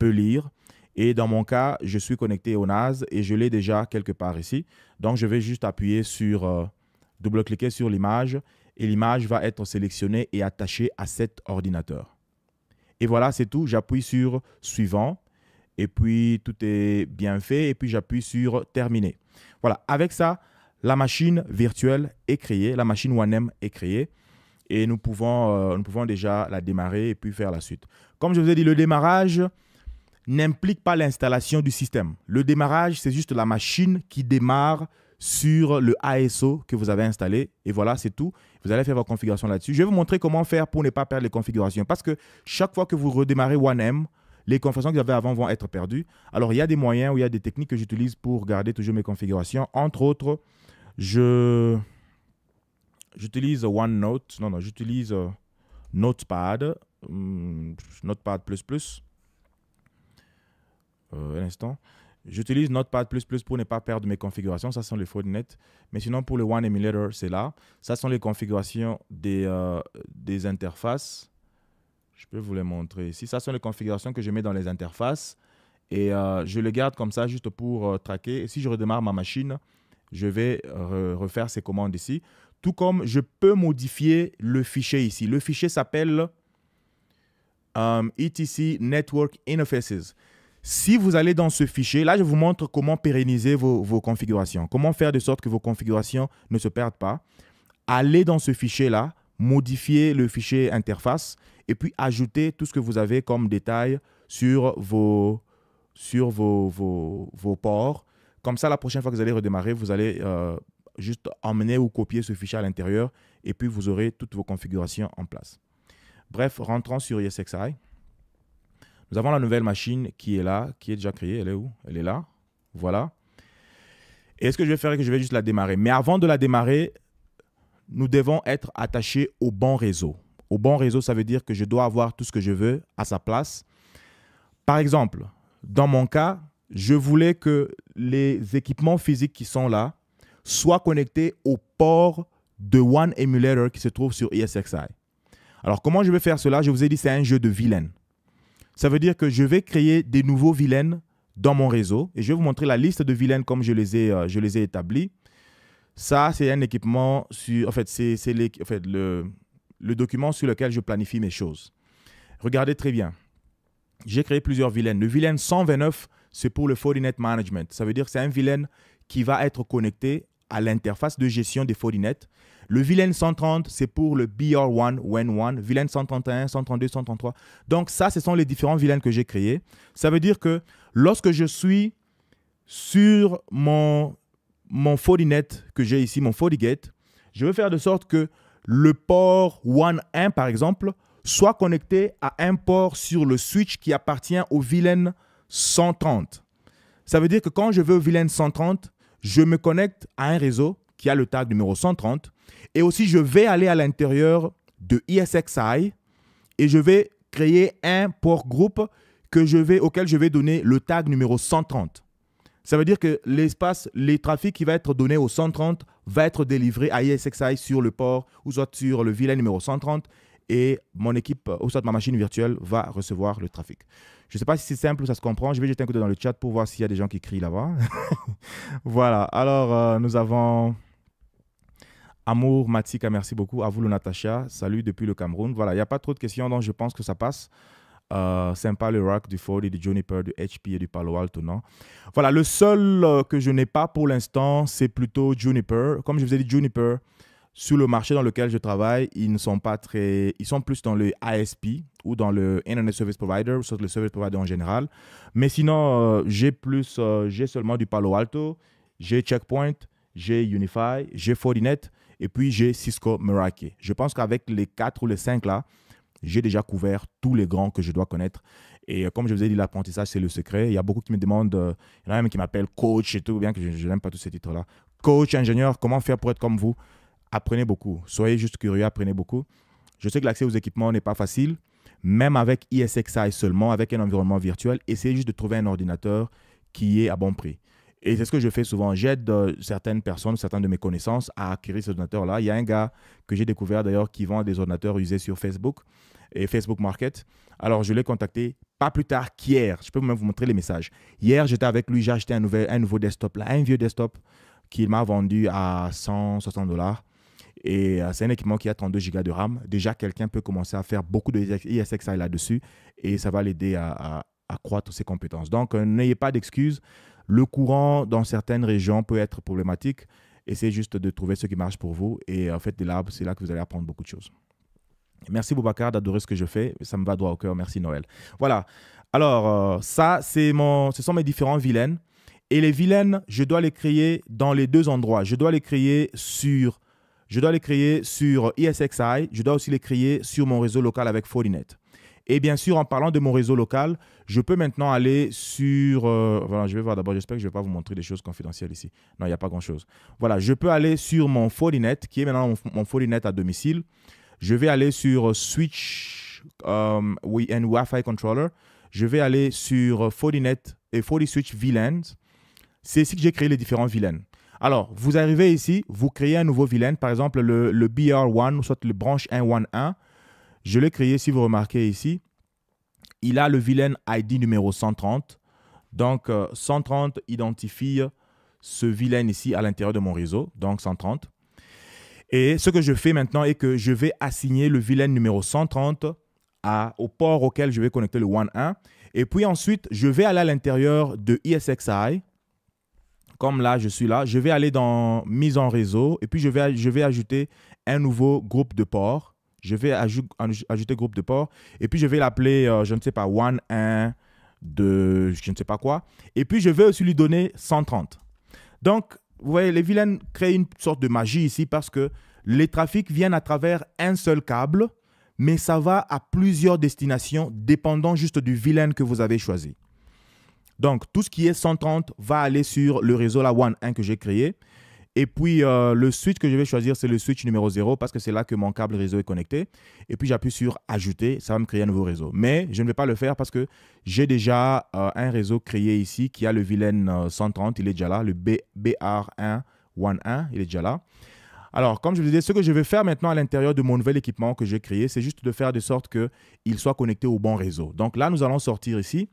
peut lire. Et dans mon cas, je suis connecté au NAS et je l'ai déjà quelque part ici. Donc, je vais juste appuyer sur, euh, double-cliquer sur l'image et l'image va être sélectionnée et attachée à cet ordinateur. Et voilà, c'est tout. J'appuie sur suivant et puis tout est bien fait et puis j'appuie sur terminer. Voilà, avec ça, la machine virtuelle est créée, la machine OneM est créée et nous pouvons, euh, nous pouvons déjà la démarrer et puis faire la suite. Comme je vous ai dit, le démarrage, n'implique pas l'installation du système. Le démarrage, c'est juste la machine qui démarre sur le ASO que vous avez installé. Et voilà, c'est tout. Vous allez faire vos configurations là-dessus. Je vais vous montrer comment faire pour ne pas perdre les configurations. Parce que chaque fois que vous redémarrez OneM, les configurations que vous avez avant vont être perdues. Alors, il y a des moyens ou il y a des techniques que j'utilise pour garder toujours mes configurations. Entre autres, je j'utilise OneNote. Non, non, j'utilise euh, Notepad. Hmm, Notepad++ euh, un instant. J'utilise Notepad++ pour ne pas perdre mes configurations. Ça, sont les fautes Mais sinon, pour le One Emulator, c'est là. Ça sont les configurations des, euh, des interfaces. Je peux vous les montrer ici. Ça sont les configurations que je mets dans les interfaces. Et euh, je les garde comme ça juste pour euh, traquer. Et si je redémarre ma machine, je vais refaire ces commandes ici. Tout comme je peux modifier le fichier ici. Le fichier s'appelle ETC Network Interfaces. Si vous allez dans ce fichier, là, je vous montre comment pérenniser vos, vos configurations, comment faire de sorte que vos configurations ne se perdent pas. Allez dans ce fichier-là, modifiez le fichier interface et puis ajoutez tout ce que vous avez comme détail sur vos, sur vos, vos, ports. Comme ça, la prochaine fois que vous allez redémarrer, vous allez euh, juste emmener ou copier ce fichier à l'intérieur et puis vous aurez toutes vos configurations en place. Bref, rentrons sur ESXi. Nous avons la nouvelle machine qui est là, qui est déjà créée. Elle est où Elle est là. Voilà. Et ce que je vais faire, c'est que je vais juste la démarrer. Mais avant de la démarrer, nous devons être attachés au bon réseau. Au bon réseau, ça veut dire que je dois avoir tout ce que je veux à sa place. Par exemple, dans mon cas, je voulais que les équipements physiques qui sont là soient connectés au port de One Emulator qui se trouve sur ESXi. Alors, comment je vais faire cela Je vous ai dit, c'est un jeu de vilaine. Ça veut dire que je vais créer des nouveaux vilaines dans mon réseau. Et je vais vous montrer la liste de vilaines comme je les ai, euh, je les ai établis. Ça, c'est un équipement sur. En fait, c'est en fait, le, le document sur lequel je planifie mes choses. Regardez très bien. J'ai créé plusieurs vilaines. Le vilain 129, c'est pour le Fortinet Management. Ça veut dire que c'est un vilain qui va être connecté à l'interface de gestion des Fortinet le Vilain 130, c'est pour le BR1, when 1 Vilain 131, 132, 133. Donc ça, ce sont les différents vilains que j'ai créés. Ça veut dire que lorsque je suis sur mon, mon que j'ai ici, mon FortiGate, je veux faire de sorte que le port WAN 1, par exemple, soit connecté à un port sur le switch qui appartient au vilain 130. Ça veut dire que quand je veux vilain 130, je me connecte à un réseau qui a le tag numéro 130 et aussi, je vais aller à l'intérieur de ISXi e et je vais créer un port groupe que je vais, auquel je vais donner le tag numéro 130. Ça veut dire que l'espace, les trafics qui va être donné au 130 va être délivré à ISXi e sur le port ou soit sur le VLAN numéro 130 et mon équipe ou soit ma machine virtuelle va recevoir le trafic. Je ne sais pas si c'est simple, ça se comprend. Je vais jeter un coup d'œil dans le chat pour voir s'il y a des gens qui crient là-bas. voilà, alors euh, nous avons... Amour Matika, merci beaucoup. À vous, le Natacha. Salut depuis le Cameroun. Voilà, il n'y a pas trop de questions, donc je pense que ça passe. Euh, sympa le rock du Ford et du Juniper, du HP et du Palo Alto, non Voilà, le seul euh, que je n'ai pas pour l'instant, c'est plutôt Juniper. Comme je vous ai dit, Juniper, sur le marché dans lequel je travaille, ils ne sont pas très... Ils sont plus dans le ISP ou dans le Internet Service Provider, ou sur le Service Provider en général. Mais sinon, euh, j'ai plus... j'ai seulement du Palo Alto, j'ai Checkpoint, j'ai Unify, j'ai Fortinet, et puis, j'ai Cisco Meraki. Je pense qu'avec les quatre ou les cinq là, j'ai déjà couvert tous les grands que je dois connaître. Et euh, comme je vous ai dit, l'apprentissage, c'est le secret. Il y a beaucoup qui me demandent, euh, il y en a même qui m'appellent coach et tout, bien que je, je n'aime pas tous ces titres-là. Coach, ingénieur, comment faire pour être comme vous Apprenez beaucoup. Soyez juste curieux, apprenez beaucoup. Je sais que l'accès aux équipements n'est pas facile. Même avec ISXi seulement, avec un environnement virtuel, essayez juste de trouver un ordinateur qui est à bon prix. Et c'est ce que je fais souvent. J'aide euh, certaines personnes, certains de mes connaissances à acquérir ces ordinateurs-là. Il y a un gars que j'ai découvert d'ailleurs qui vend des ordinateurs usés sur Facebook et Facebook Market. Alors je l'ai contacté pas plus tard qu'hier. Je peux même vous montrer les messages. Hier, j'étais avec lui, j'ai acheté un, nouvel, un nouveau desktop, là, un vieux desktop qu'il m'a vendu à 160 dollars. Et euh, c'est un équipement qui a 32 Go de RAM. Déjà, quelqu'un peut commencer à faire beaucoup de ISXi là-dessus et ça va l'aider à, à, accroître ses compétences. Donc, euh, n'ayez pas d'excuses. Le courant dans certaines régions peut être problématique. Essayez juste de trouver ce qui marche pour vous et en fait, là, c'est là que vous allez apprendre beaucoup de choses. Merci Boubacar d'adorer ce que je fais. Ça me va droit au cœur. Merci Noël. Voilà. Alors, euh, ça, c'est mon, ce sont mes différents vilaines. Et les vilaines, je dois les créer dans les deux endroits. Je dois les créer sur, je dois les créer sur ISXi. Je dois aussi les créer sur mon réseau local avec Fortinet. Et bien sûr, en parlant de mon réseau local, je peux maintenant aller sur... Euh, voilà, je vais voir d'abord, j'espère que je ne vais pas vous montrer des choses confidentielles ici. Non, il n'y a pas grand-chose. Voilà, je peux aller sur mon Fortinet, qui est maintenant mon, mon à domicile. Je vais aller sur euh, Switch euh, and Wi-Fi Controller. Je vais aller sur Fortinet et FortiSwitch VLAN. C'est ici que j'ai créé les différents VLAN. Alors, vous arrivez ici, vous créez un nouveau VLAN, par exemple le, le BR1, soit le branche 111 je l'ai créé, si vous remarquez ici, il a le vilain ID numéro 130. Donc, 130 euh, identifie ce vilain ici à l'intérieur de mon réseau, donc 130. Et ce que je fais maintenant est que je vais assigner le vilain numéro 130 à, au port auquel je vais connecter le 1. Et puis ensuite, je vais aller à l'intérieur de ISXi. Comme là, je suis là. Je vais aller dans mise en réseau et puis je vais, je vais ajouter un nouveau groupe de ports je vais ajouter groupe de port, et puis je vais l'appeler, euh, je ne sais pas, 1, 1, 2, je ne sais pas quoi. Et puis je vais aussi lui donner 130. Donc, vous voyez, les vilaines créent une sorte de magie ici parce que les trafics viennent à travers un seul câble, mais ça va à plusieurs destinations dépendant juste du vilain que vous avez choisi. Donc, tout ce qui est 130 va aller sur le réseau la 1 que j'ai créé. Et puis, euh, le switch que je vais choisir, c'est le switch numéro 0 parce que c'est là que mon câble réseau est connecté. Et puis, j'appuie sur Ajouter. Ça va me créer un nouveau réseau. Mais je ne vais pas le faire parce que j'ai déjà euh, un réseau créé ici qui a le VLAN 130. Euh, il est déjà là. Le BR111, il est déjà là. Alors, comme je vous disais, ce que je vais faire maintenant à l'intérieur de mon nouvel équipement que j'ai créé, c'est juste de faire de sorte qu'il soit connecté au bon réseau. Donc là, nous allons sortir ici.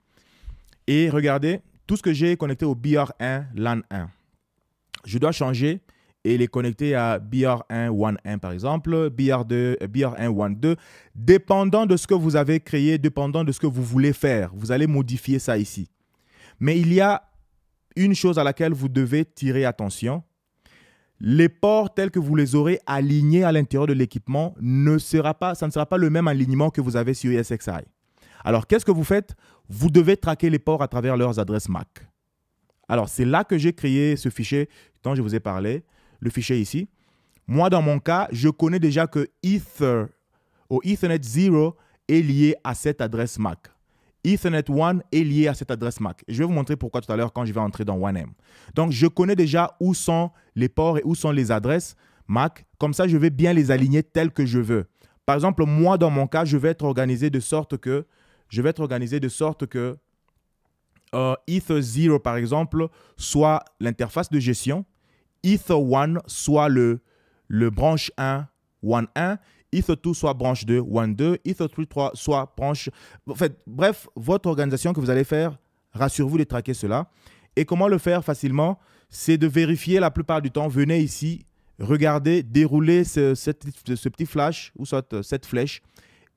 Et regardez, tout ce que j'ai connecté au BR1 LAN 1 je dois changer et les connecter à BR111 par exemple, BR2, euh, BR112, dépendant de ce que vous avez créé, dépendant de ce que vous voulez faire. Vous allez modifier ça ici. Mais il y a une chose à laquelle vous devez tirer attention. Les ports tels que vous les aurez alignés à l'intérieur de l'équipement ne sera pas, ça ne sera pas le même alignement que vous avez sur ESXi. Alors qu'est-ce que vous faites Vous devez traquer les ports à travers leurs adresses MAC. Alors, c'est là que j'ai créé ce fichier dont je vous ai parlé, le fichier ici. Moi, dans mon cas, je connais déjà que Ether ou Ethernet 0 est lié à cette adresse MAC. Ethernet 1 est lié à cette adresse MAC. Je vais vous montrer pourquoi tout à l'heure quand je vais entrer dans 1M. Donc, je connais déjà où sont les ports et où sont les adresses MAC. Comme ça, je vais bien les aligner telles que je veux. Par exemple, moi, dans mon cas, je vais être organisé de sorte que, je vais être organisé de sorte que euh, Ether0, par exemple, soit l'interface de gestion, Ether1 soit le, le branche 1, 1, 1, Ether2 soit branche 2, 1, 2, Ether3 3, soit branche... En bref, votre organisation que vous allez faire, rassurez-vous de traquer cela. Et comment le faire facilement C'est de vérifier la plupart du temps, venez ici, regardez, déroulez ce, ce petit flash ou soit cette flèche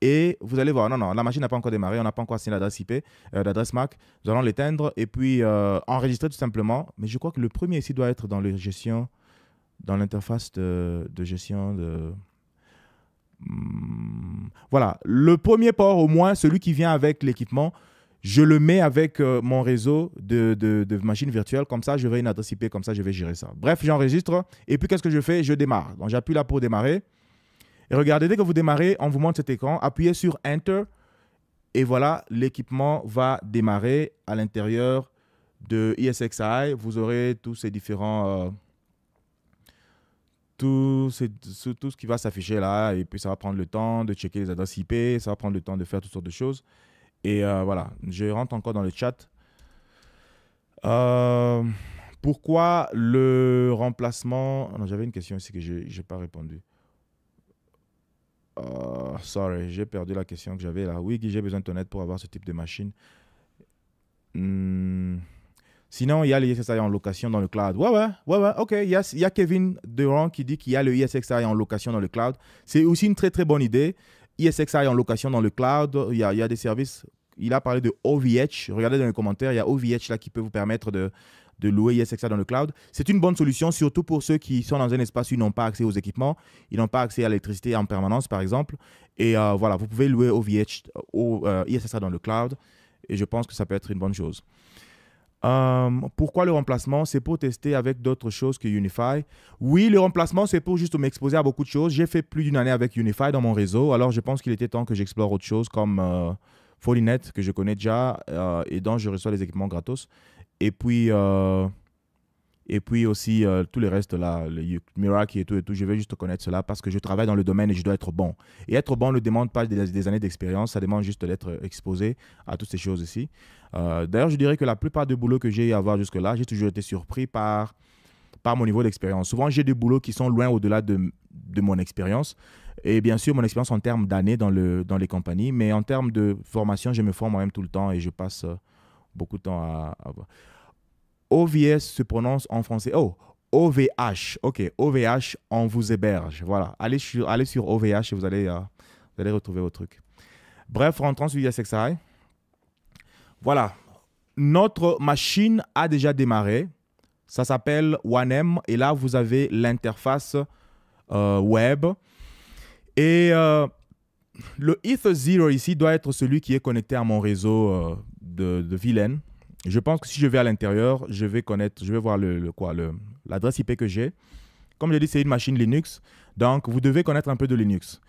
et vous allez voir, non, non, la machine n'a pas encore démarré, on n'a pas encore assigné l'adresse IP, euh, l'adresse MAC. Nous allons l'éteindre et puis euh, enregistrer tout simplement. Mais je crois que le premier ici doit être dans gestion, dans l'interface de, gestion de. Hmm, voilà, le premier port au moins, celui qui vient avec l'équipement, je le mets avec euh, mon réseau de, de, de machines virtuelles. Comme ça, je vais une adresse IP, comme ça, je vais gérer ça. Bref, j'enregistre. Et puis, qu'est-ce que je fais Je démarre. Donc, j'appuie là pour démarrer. Et regardez, dès que vous démarrez, on vous montre cet écran. Appuyez sur Enter. Et voilà, l'équipement va démarrer à l'intérieur de ESXi. Vous aurez tous ces différents... Euh, tout, tout ce qui va s'afficher là. Et puis, ça va prendre le temps de checker les adresses IP. Ça va prendre le temps de faire toutes sortes de choses. Et euh, voilà, je rentre encore dans le chat. Euh, pourquoi le remplacement... Ah j'avais une question ici que je n'ai pas répondu. Euh, sorry, j'ai perdu la question que j'avais là. Oui, j'ai besoin de ton aide pour avoir ce type de machine. Hmm. Sinon, il y a le en location dans le cloud. Ouais, ouais, ouais, ok. Il y, a, Kevin Durand qui dit qu'il y a le en location dans le cloud. C'est aussi une très, très bonne idée. ISXi en location dans le cloud, il y a, y a, des services. Il a parlé de OVH. Regardez dans les commentaires, il y a OVH là qui peut vous permettre de, de louer ISXA dans le cloud. C'est une bonne solution, surtout pour ceux qui sont dans un espace où ils n'ont pas accès aux équipements, ils n'ont pas accès à l'électricité en permanence, par exemple. Et euh, voilà, vous pouvez louer OVH, au, ISXA euh, dans le cloud, et je pense que ça peut être une bonne chose. Euh, pourquoi le remplacement C'est pour tester avec d'autres choses que Unify. Oui, le remplacement, c'est pour juste m'exposer à beaucoup de choses. J'ai fait plus d'une année avec Unify dans mon réseau, alors je pense qu'il était temps que j'explore autre chose comme Folinet, que je connais déjà et dont je reçois les équipements gratos. Et puis, euh, et puis aussi tous euh, tout le reste là, le miracle et tout et tout, je vais juste connaître cela parce que je travaille dans le domaine et je dois être bon. Et être bon ne demande pas des, années d'expérience, ça demande juste d'être exposé à toutes ces choses ici. Euh, d'ailleurs, je dirais que la plupart des boulots que j'ai eu à avoir jusque-là, j'ai toujours été surpris par, par mon niveau d'expérience. Souvent, j'ai des boulots qui sont loin au-delà de, de mon expérience. Et bien sûr, mon expérience en termes d'années dans, le, dans les compagnies, mais en termes de formation, je me forme moi-même tout le temps et je passe beaucoup de temps à, OVS se prononce en français. Oh, OVH. OK, OVH, on vous héberge. Voilà, allez sur, allez sur OVH et vous allez, euh, allez retrouver vos trucs. Bref, rentrons sur YSXI. Voilà, notre machine a déjà démarré. Ça s'appelle OneM et là, vous avez l'interface euh, web. Et euh, le ether 0 ici doit être celui qui est connecté à mon réseau de, Vilaine. Je pense que si je vais à l'intérieur, je vais connaître, je vais voir le, le l'adresse IP que j'ai. Comme je dit, c'est une machine Linux, donc vous devez connaître un peu de Linux.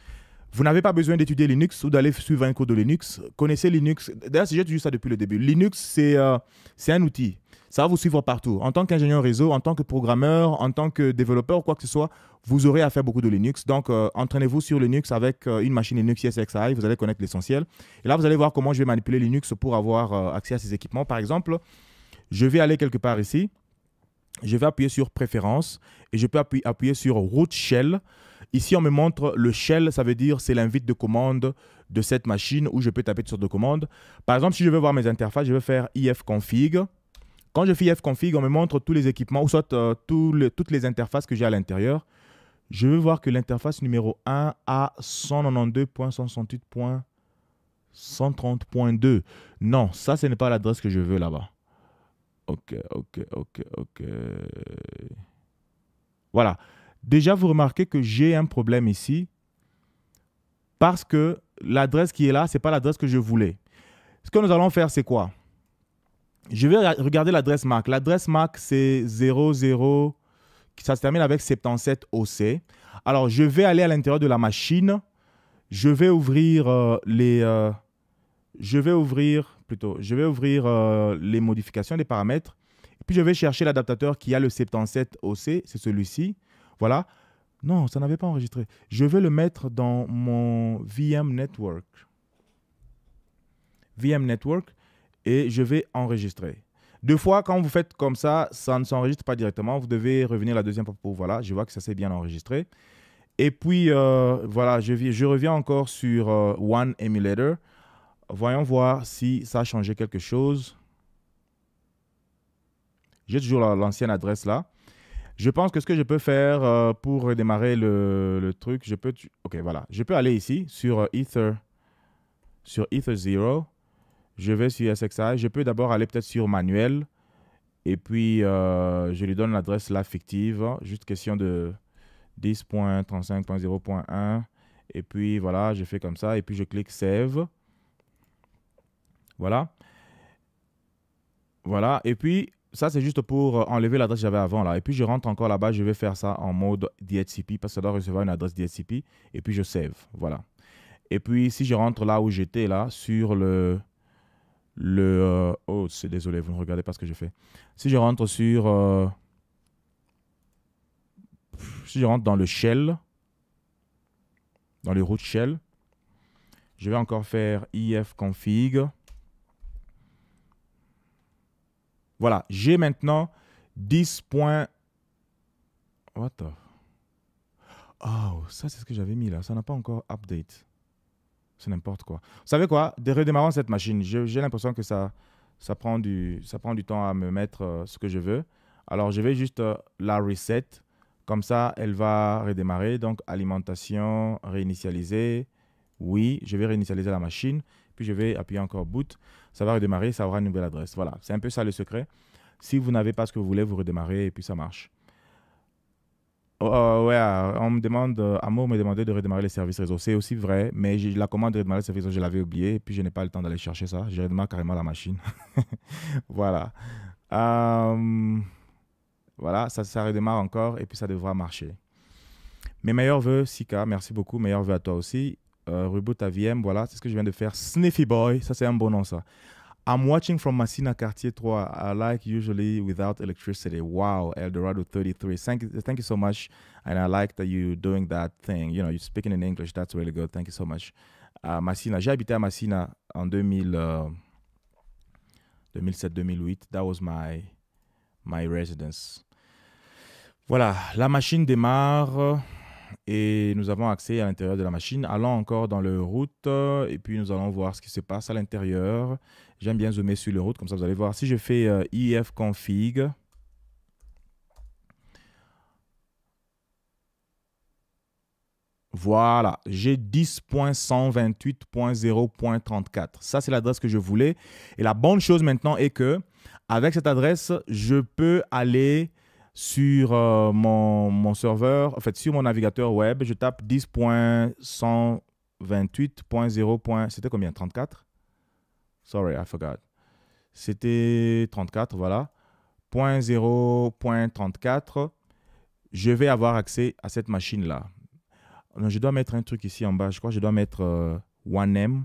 Vous n'avez pas besoin d'étudier Linux ou d'aller suivre un cours de Linux. Connaissez Linux. D'ailleurs, j'ai dit ça depuis le début. Linux, c'est euh, c'est un outil. Ça va vous suivre partout. En tant qu'ingénieur réseau, en tant que programmeur, en tant que développeur, ou quoi que ce soit, vous aurez à faire beaucoup de Linux. Donc, euh, entraînez-vous sur Linux avec euh, une machine Linux ISXi. Vous allez connaître l'essentiel. Et là, vous allez voir comment je vais manipuler Linux pour avoir euh, accès à ces équipements. Par exemple, je vais aller quelque part ici. Je vais appuyer sur Préférences et je peux appuyer, sur Root Shell. Ici, on me montre le shell, ça veut dire c'est l'invite de commande de cette machine où je peux taper toutes sortes de commandes. Par exemple, si je veux voir mes interfaces, je vais faire ifconfig. Quand je fais fconfig, on me montre tous les équipements, ou soit euh, toutes les interfaces que j'ai à l'intérieur. Je veux voir que l'interface numéro 1 a 192.168.130.2. Non, ça, ce n'est pas l'adresse que je veux là-bas. Ok, ok, ok, ok. Voilà. Déjà, vous remarquez que j'ai un problème ici parce que l'adresse qui est là, ce n'est pas l'adresse que je voulais. Ce que nous allons faire, c'est quoi je vais regarder l'adresse MAC. L'adresse MAC, c'est 00, ça se termine avec 77 OC. Alors, je vais aller à l'intérieur de la machine. Je vais ouvrir euh, les... Euh, je vais ouvrir, plutôt, je vais ouvrir euh, les modifications, des paramètres. Et puis, je vais chercher l'adaptateur qui a le 77 OC. C'est celui-ci. Voilà. Non, ça n'avait pas enregistré. Je vais le mettre dans mon VM Network. VM Network et je vais enregistrer. Deux fois, quand vous faites comme ça, ça ne s'enregistre pas directement. Vous devez revenir la deuxième fois pour voilà, je vois que ça s'est bien enregistré. Et puis euh, voilà, je, je, reviens encore sur euh, One Emulator. Voyons voir si ça a changé quelque chose. J'ai toujours l'ancienne adresse là. Je pense que ce que je peux faire euh, pour démarrer le, truc, je peux... Ok, voilà. Je peux aller ici sur Ether, sur Ether Zero je vais sur SXI. Je peux d'abord aller peut-être sur manuel. Et puis, euh, je lui donne l'adresse là fictive, juste question de 10.35.0.1. Et puis, voilà, je fais comme ça. Et puis, je clique Save. Voilà. Voilà. Et puis, ça, c'est juste pour euh, enlever l'adresse que j'avais avant là. Et puis, je rentre encore là-bas. Je vais faire ça en mode DHCP parce que ça doit recevoir une adresse DHCP. Et puis, je save. Voilà. Et puis, si je rentre là où j'étais là, sur le le. Euh, oh, c'est désolé, vous ne regardez pas ce que j'ai fait. Si je rentre sur. Euh, si je rentre dans le shell, dans les root shell, je vais encore faire ifconfig. Voilà, j'ai maintenant 10 points. What the? Ah, oh, ça c'est ce que j'avais mis là. Ça n'a pas encore update. C'est n'importe quoi. Vous savez quoi De cette machine, j'ai l'impression que ça, ça, prend du, ça prend du temps à me mettre euh, ce que je veux. Alors, je vais juste euh, la reset. Comme ça, elle va redémarrer. Donc, alimentation, réinitialiser. Oui, je vais réinitialiser la machine. Puis, je vais appuyer encore boot. Ça va redémarrer, ça aura une nouvelle adresse. Voilà, c'est un peu ça le secret. Si vous n'avez pas ce que vous voulez, vous redémarrez et puis ça marche. Oh, euh, ouais, euh, on me demande, euh, Amour me demandait de redémarrer les services réseau. C'est aussi vrai, mais la commande de redémarrer les services réseau, je l'avais oublié. et puis je n'ai pas le temps d'aller chercher ça. Je redémarre carrément la machine. voilà. voilà, ça, ça redémarre encore, et puis ça devra marcher. Mes meilleurs voeux, Sika, merci beaucoup. Meilleurs voeux à toi aussi. Euh, Reboot à VM, voilà, c'est ce que je viens de faire. Sniffy Boy, ça c'est un bon nom ça. I'm watching from Massina Quartier 3. I like usually without electricity. Wow, Eldorado 33. Thank you, thank you so much. And I like that you doing that thing. You know, you're speaking in English. That's really good. Thank you so much. Uh, Massina, j'ai habité à Massina en 2000, 2007-2008. Euh, that was my, my residence. Voilà, la machine démarre et nous avons accès à l'intérieur de la machine. Allons encore dans le route et puis nous allons voir ce qui se passe à l'intérieur. J'aime bien zoomer sur le route, comme ça vous allez voir. Si je fais ifconfig. Euh, if config, Voilà, j'ai 10.128.0.34. Ça, c'est l'adresse que je voulais. Et la bonne chose maintenant est que, avec cette adresse, je peux aller sur euh, mon, mon, serveur, en fait, sur mon navigateur web. Je tape 10.128.0. C'était combien 34 Sorry, I forgot. C'était 34, voilà. 0.34. Je vais avoir accès à cette machine-là. Je dois mettre un truc ici en bas. Je crois que je dois mettre 1M.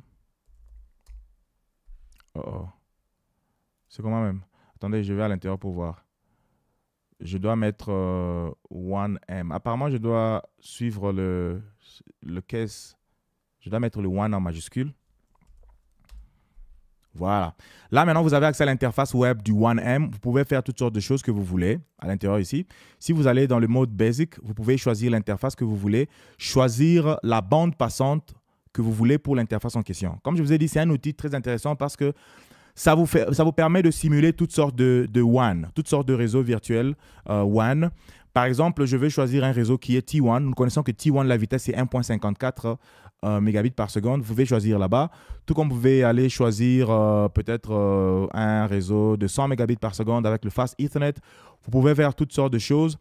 Euh, oh, oh. C'est comment même Attendez, je vais à l'intérieur pour voir. Je dois mettre 1M. Euh, Apparemment, je dois suivre le, le caisse. Je dois mettre le 1 en majuscule. Voilà. Là, maintenant, vous avez accès à l'interface web du 1M. Vous pouvez faire toutes sortes de choses que vous voulez à l'intérieur ici. Si vous allez dans le mode Basic, vous pouvez choisir l'interface que vous voulez, choisir la bande passante que vous voulez pour l'interface en question. Comme je vous ai dit, c'est un outil très intéressant parce que ça vous, fait, ça vous permet de simuler toutes sortes de, de WAN, toutes sortes de réseaux virtuels euh, WAN. Par exemple, je vais choisir un réseau qui est T1. Nous connaissons que T1, la vitesse, est 1.54 Mégabits par seconde, vous pouvez choisir là-bas. Tout comme vous pouvez aller choisir euh, peut-être euh, un réseau de 100 mégabits par seconde avec le Fast Ethernet. Vous pouvez faire toutes sortes de choses.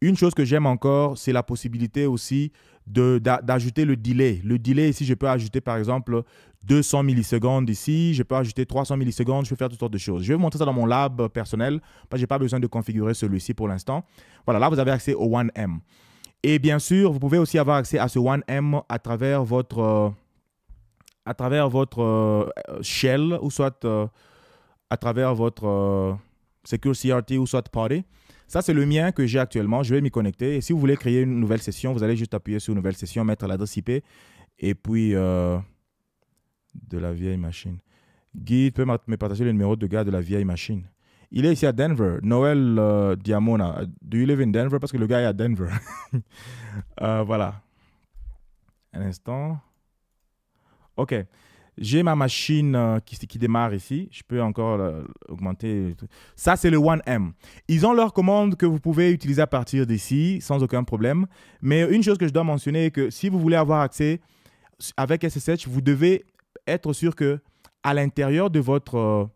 Une chose que j'aime encore, c'est la possibilité aussi d'ajouter le delay. Le delay, ici, je peux ajouter par exemple 200 millisecondes ici, je peux ajouter 300 millisecondes, je peux faire toutes sortes de choses. Je vais vous montrer ça dans mon lab personnel, parce que je n'ai pas besoin de configurer celui-ci pour l'instant. Voilà, là, vous avez accès au 1M. Et bien sûr, vous pouvez aussi avoir accès à ce 1M à travers votre, euh, à travers votre euh, shell ou soit euh, à travers votre Secure CRT ou soit Party. Ça, c'est le mien que j'ai actuellement. Je vais m'y connecter. Et si vous voulez créer une nouvelle session, vous allez juste appuyer sur Nouvelle session, mettre l'adresse IP et puis de la vieille machine. Guide peut me partager le numéro de gars de la vieille machine. Il est ici à Denver. Noël euh, Diamona. Euh, do you live in Denver? Parce que le gars est à Denver. Euh, voilà. Un instant. Ok. J'ai ma machine qui, qui, démarre ici. Je peux encore augmenter. Ça, c'est le 1M. Ils ont leur commande que vous pouvez utiliser à partir d'ici sans aucun problème. Mais une chose que je dois mentionner est que si vous voulez avoir accès avec SSH, vous devez être sûr que à l'intérieur de votre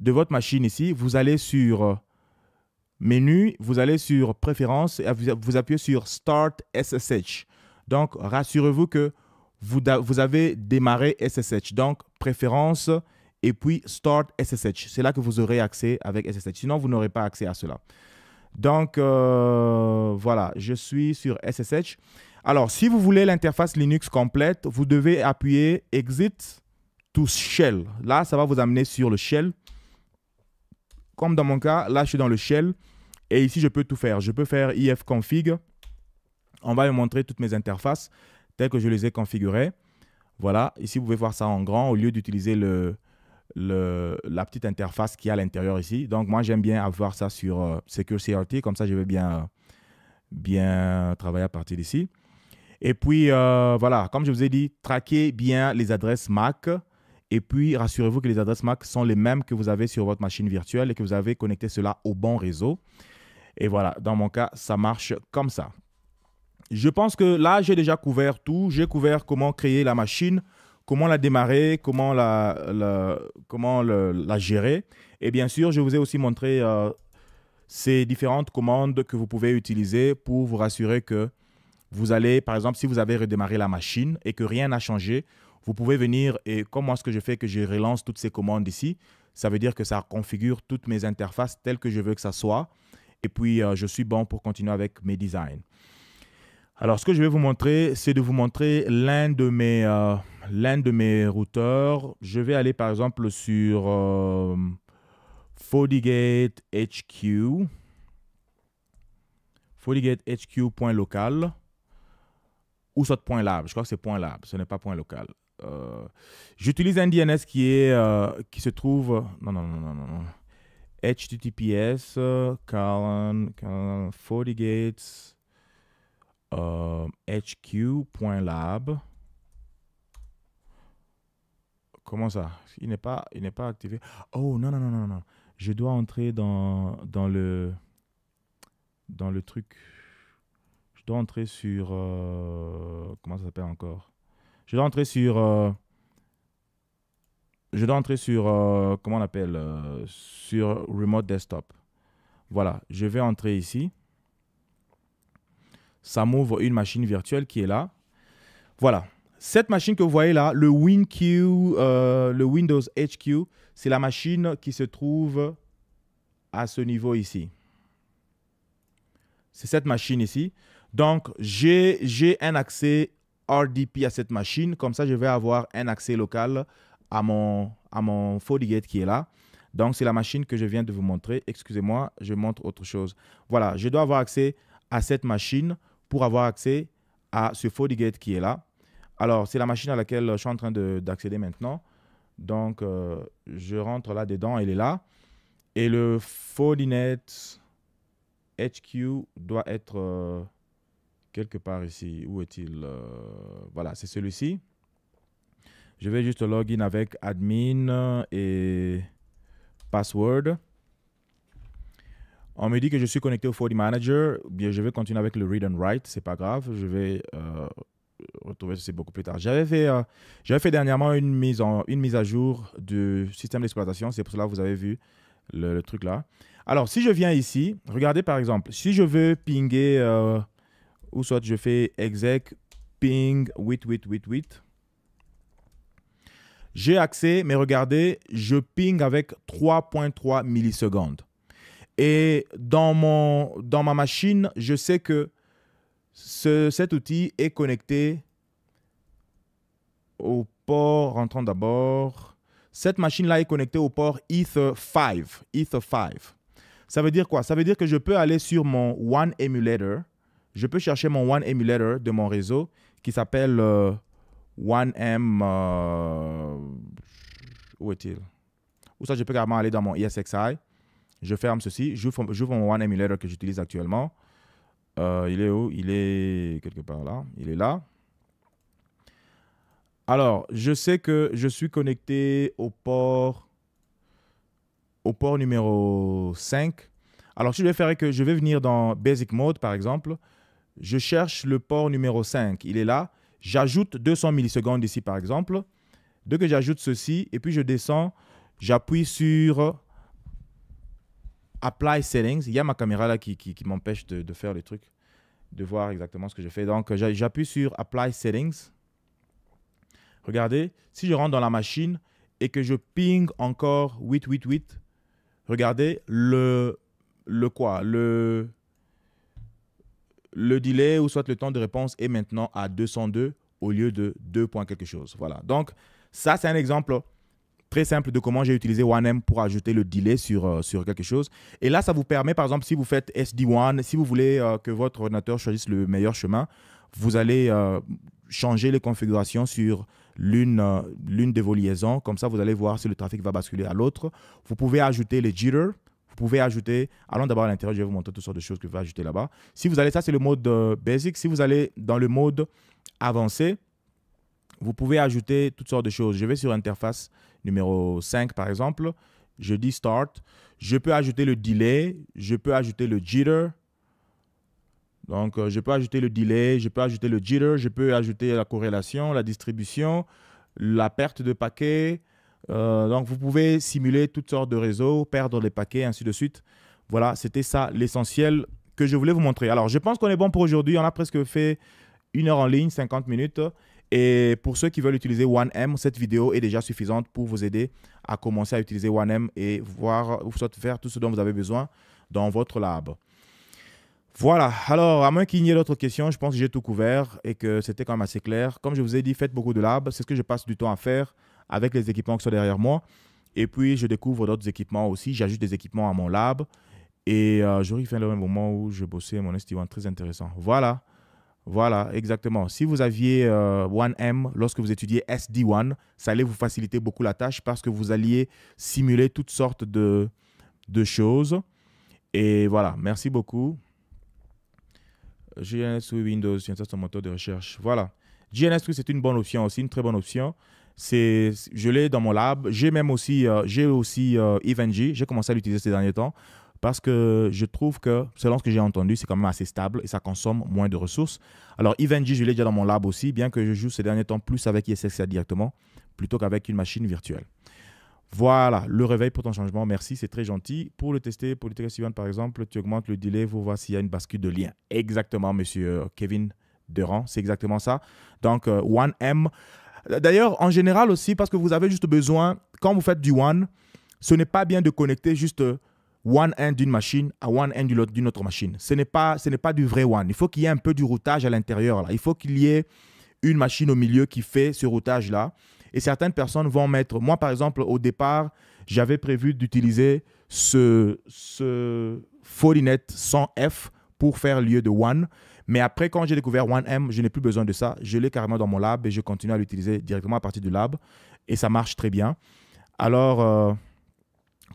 de votre machine ici, vous allez sur euh, menu, vous allez sur préférences et vous appuyez sur Start SSH. Donc, rassurez-vous que vous, vous, avez démarré SSH. Donc, préférences et puis Start SSH. C'est là que vous aurez accès avec SSH. Sinon, vous n'aurez pas accès à cela. Donc, euh, voilà, je suis sur SSH. Alors, si vous voulez l'interface Linux complète, vous devez appuyer Exit to Shell. Là, ça va vous amener sur le Shell. Comme dans mon cas, là, je suis dans le shell. Et ici, je peux tout faire. Je peux faire ifconfig. On va vous montrer toutes mes interfaces telles que je les ai configurées. Voilà, ici, vous pouvez voir ça en grand au lieu d'utiliser la petite interface qui est à l'intérieur ici. Donc, moi, j'aime bien avoir ça sur euh, SecureCRT Comme ça, je vais bien, bien travailler à partir d'ici. Et puis, euh, voilà, comme je vous ai dit, traquez bien les adresses MAC. Et puis, rassurez-vous que les adresses MAC sont les mêmes que vous avez sur votre machine virtuelle et que vous avez connecté cela au bon réseau. Et voilà, dans mon cas, ça marche comme ça. Je pense que là, j'ai déjà couvert tout. J'ai couvert comment créer la machine, comment la démarrer, comment la, comment la gérer. Et bien sûr, je vous ai aussi montré euh, ces différentes commandes que vous pouvez utiliser pour vous rassurer que vous allez, par exemple, si vous avez redémarré la machine et que rien n'a changé, vous pouvez venir et comment est-ce que je fais que je relance toutes ces commandes ici Ça veut dire que ça configure toutes mes interfaces telles que je veux que ça soit. Et puis, euh, je suis bon pour continuer avec mes designs. Alors, ce que je vais vous montrer, c'est de vous montrer l'un de, mes, euh, l'un de mes routeurs. Je vais aller, par exemple, sur euh, HQ. point HQ.local ou soit point lab. Je crois que c'est point lab, ce n'est pas point local. Euh, j'utilise un DNS qui, est, euh, qui se trouve. Non, non, non, non, non. HTTPS, colon, 40 gates, hq.lab. Comment ça Il n'est pas, il n'est pas activé. Oh non non non non non. Je dois entrer dans, dans le dans le truc. Je dois entrer sur euh, comment ça s'appelle encore je dois entrer sur. Euh, je dois entrer sur. Euh, comment on appelle euh, Sur Remote Desktop. Voilà, je vais entrer ici. Ça m'ouvre une machine virtuelle qui est là. Voilà. Cette machine que vous voyez là, le WinQ, le Windows HQ, c'est la machine qui se trouve à ce niveau ici. C'est cette machine ici. Donc, j'ai un accès RDP à cette machine. Comme ça, je vais avoir un accès local à mon, à mon qui est là. Donc, c'est la machine que je viens de vous montrer. Excusez-moi, je montre autre chose. Voilà, je dois avoir accès à cette machine pour avoir accès à ce FortiGate qui est là. Alors, c'est la machine à laquelle je suis en train d'accéder maintenant. Donc, euh, je rentre là-dedans, elle est là. Et le Fortinet HQ doit être... Euh, quelque part ici. Où est-il euh, Voilà, c'est celui-ci. Je vais juste login avec admin et password. On me dit que je suis connecté au 40 Manager. Bien, je vais continuer avec le read and write. C'est pas grave. Je vais euh, retrouver ceci beaucoup plus tard. J'avais fait, euh, fait dernièrement une mise, une mise à jour du système d'exploitation. C'est pour cela que vous avez vu le, truc là. Alors, si je viens ici, regardez par exemple, si je veux pinguer ou soit je fais exec ping 8888. J'ai accès, mais regardez, je ping avec 3.3 millisecondes. Et dans, mon, dans ma machine, je sais que cet outil est connecté au port, rentrons d'abord. Cette machine-là est connectée au port Ether5. Ether5. Ça veut dire quoi Ça veut dire que je peux aller sur mon One Emulator je peux chercher mon One Emulator de mon réseau qui s'appelle euh, OneM? M. Euh, où est-il Ou ça, je peux carrément aller dans mon ESXi. Je ferme ceci. J'ouvre mon One Emulator que j'utilise actuellement. Euh, il est où Il est quelque part là. Il est là. Alors, je sais que je suis connecté au port, au port numéro 5. Alors, si je vais que je vais venir dans Basic Mode, par exemple je cherche le port numéro 5, il est là, j'ajoute 200 millisecondes ici par exemple. Dès que j'ajoute ceci, et puis je descends, j'appuie sur Apply Settings. Il y a ma caméra là qui, m'empêche de, faire le truc, de voir exactement ce que je fais. Donc j'appuie sur Apply Settings. Regardez, si je rentre dans la machine et que je ping encore 888, regardez le, le quoi le, le délai ou soit le temps de réponse est maintenant à 202 au lieu de 2 points quelque chose. Voilà. Donc, ça, c'est un exemple très simple de comment j'ai utilisé 1M pour ajouter le delay sur, euh, sur quelque chose. Et là, ça vous permet, par exemple, si vous faites SD1, si vous voulez euh, que votre ordinateur choisisse le meilleur chemin, vous allez euh, changer les configurations sur l'une l'une de vos liaisons. Comme ça, vous allez voir si le trafic va basculer à l'autre. Vous pouvez ajouter les jitter pouvez ajouter. Allons d'abord à l'intérieur, je vais vous montrer toutes sortes de choses que vous pouvez ajouter là-bas. Si vous allez, ça c'est le mode euh, basic. Si vous allez dans le mode avancé, vous pouvez ajouter toutes sortes de choses. Je vais sur interface numéro 5 par exemple. Je dis start. Je peux ajouter le delay. Je peux ajouter le jitter. Donc, euh, je peux ajouter le delay, je peux ajouter le jitter, je peux ajouter la corrélation, la distribution, la perte de paquets. Euh, donc, vous pouvez simuler toutes sortes de réseaux, perdre les paquets, ainsi de suite. Voilà, c'était ça l'essentiel que je voulais vous montrer. Alors, je pense qu'on est bon pour aujourd'hui. On a presque fait une heure en ligne, 50 minutes. Et pour ceux qui veulent utiliser OneM, cette vidéo est déjà suffisante pour vous aider à commencer à utiliser OneM et voir, ou faire tout ce dont vous avez besoin dans votre lab. Voilà, alors à moins qu'il n'y ait d'autres questions, je pense que j'ai tout couvert et que c'était quand même assez clair. Comme je vous ai dit, faites beaucoup de labs, c'est ce que je passe du temps à faire avec les équipements qui sont derrière moi. Et puis, je découvre d'autres équipements aussi. J'ajoute des équipements à mon lab. Et euh, fait le même moment où je bossais mon st Très intéressant. Voilà. Voilà, exactement. Si vous aviez 1M euh, lorsque vous étudiez SD1, ça allait vous faciliter beaucoup la tâche parce que vous alliez simuler toutes sortes de, de choses. Et voilà, merci beaucoup. GNS Windows, c'est un moteur de recherche. Voilà. GNS, c'est une bonne option aussi, une très bonne option c'est, je l'ai dans mon lab. J'ai même aussi, euh, j'ai aussi euh, J'ai commencé à l'utiliser ces derniers temps parce que je trouve que, selon ce que j'ai entendu, c'est quand même assez stable et ça consomme moins de ressources. Alors, Evengi je l'ai déjà dans mon lab aussi, bien que je joue ces derniers temps plus avec ISXA directement plutôt qu'avec une machine virtuelle. Voilà, le réveil pour ton changement, merci, c'est très gentil. Pour le tester, pour le par exemple, tu augmentes le délai vous voir s'il y a une bascule de lien. Exactement, monsieur euh, Kevin Durand, c'est exactement ça. Donc, 1M. Euh, D'ailleurs, en général aussi, parce que vous avez juste besoin, quand vous faites du one, ce n'est pas bien de connecter juste euh, one end d'une machine à one end d'une autre machine. Ce n'est pas, pas du vrai one. Il faut qu'il y ait un peu du routage à l'intérieur. Il faut qu'il y ait une machine au milieu qui fait ce routage-là. Et certaines personnes vont mettre. Moi, par exemple, au départ, j'avais prévu d'utiliser ce, ce Fortinet 100F pour faire lieu de one. Mais après, quand j'ai découvert 1M, je n'ai plus besoin de ça. Je l'ai carrément dans mon lab et je continue à l'utiliser directement à partir du lab. Et ça marche très bien. Alors, euh,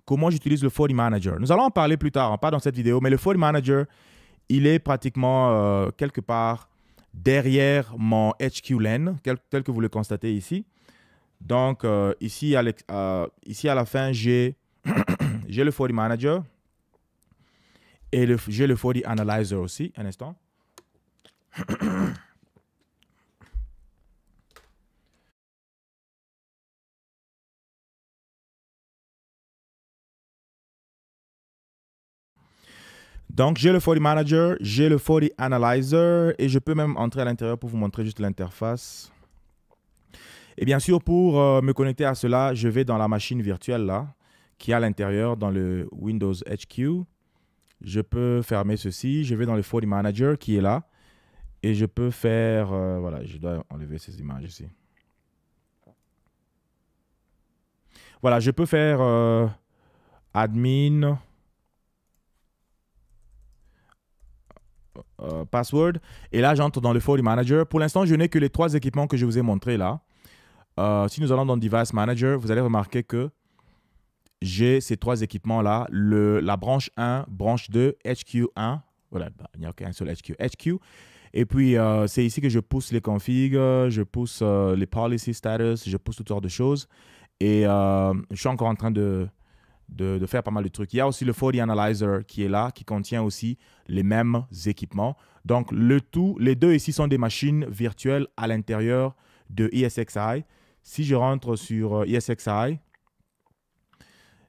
comment j'utilise le Ford Manager Nous allons en parler plus tard, pas dans cette vidéo, mais le Ford Manager, il est pratiquement euh, quelque part derrière mon LAN, tel que vous le constatez ici. Donc, euh, ici, à ici, à la fin, j'ai le 40 Manager et j'ai le 40 Analyzer aussi, un instant. Donc, j'ai le 40 Manager, j'ai le 40 Analyzer et je peux même entrer à l'intérieur pour vous montrer juste l'interface. Et bien sûr, pour euh, me connecter à cela, je vais dans la machine virtuelle là, qui est à l'intérieur dans le Windows HQ. Je peux fermer ceci. Je vais dans le 40 Manager qui est là. Et je peux faire... Euh, voilà, je dois enlever ces images ici. Voilà, je peux faire euh, admin euh, password. Et là, j'entre dans le folie Manager. Pour l'instant, je n'ai que les trois équipements que je vous ai montrés là. si nous allons dans Device Manager, vous allez remarquer que j'ai ces trois équipements-là. La branche 1, branche 2, HQ1. Voilà, il n'y a qu'un seul HQ. HQ et puis, euh, c'est ici que je pousse les configs, je pousse euh, les policy status, je pousse toutes sortes de choses. Et euh, je suis encore en train de, de, de, faire pas mal de trucs. Il y a aussi le 4D Analyzer qui est là, qui contient aussi les mêmes équipements. Donc, le tout, les deux ici sont des machines virtuelles à l'intérieur de ESXi. Si je rentre sur ESXi,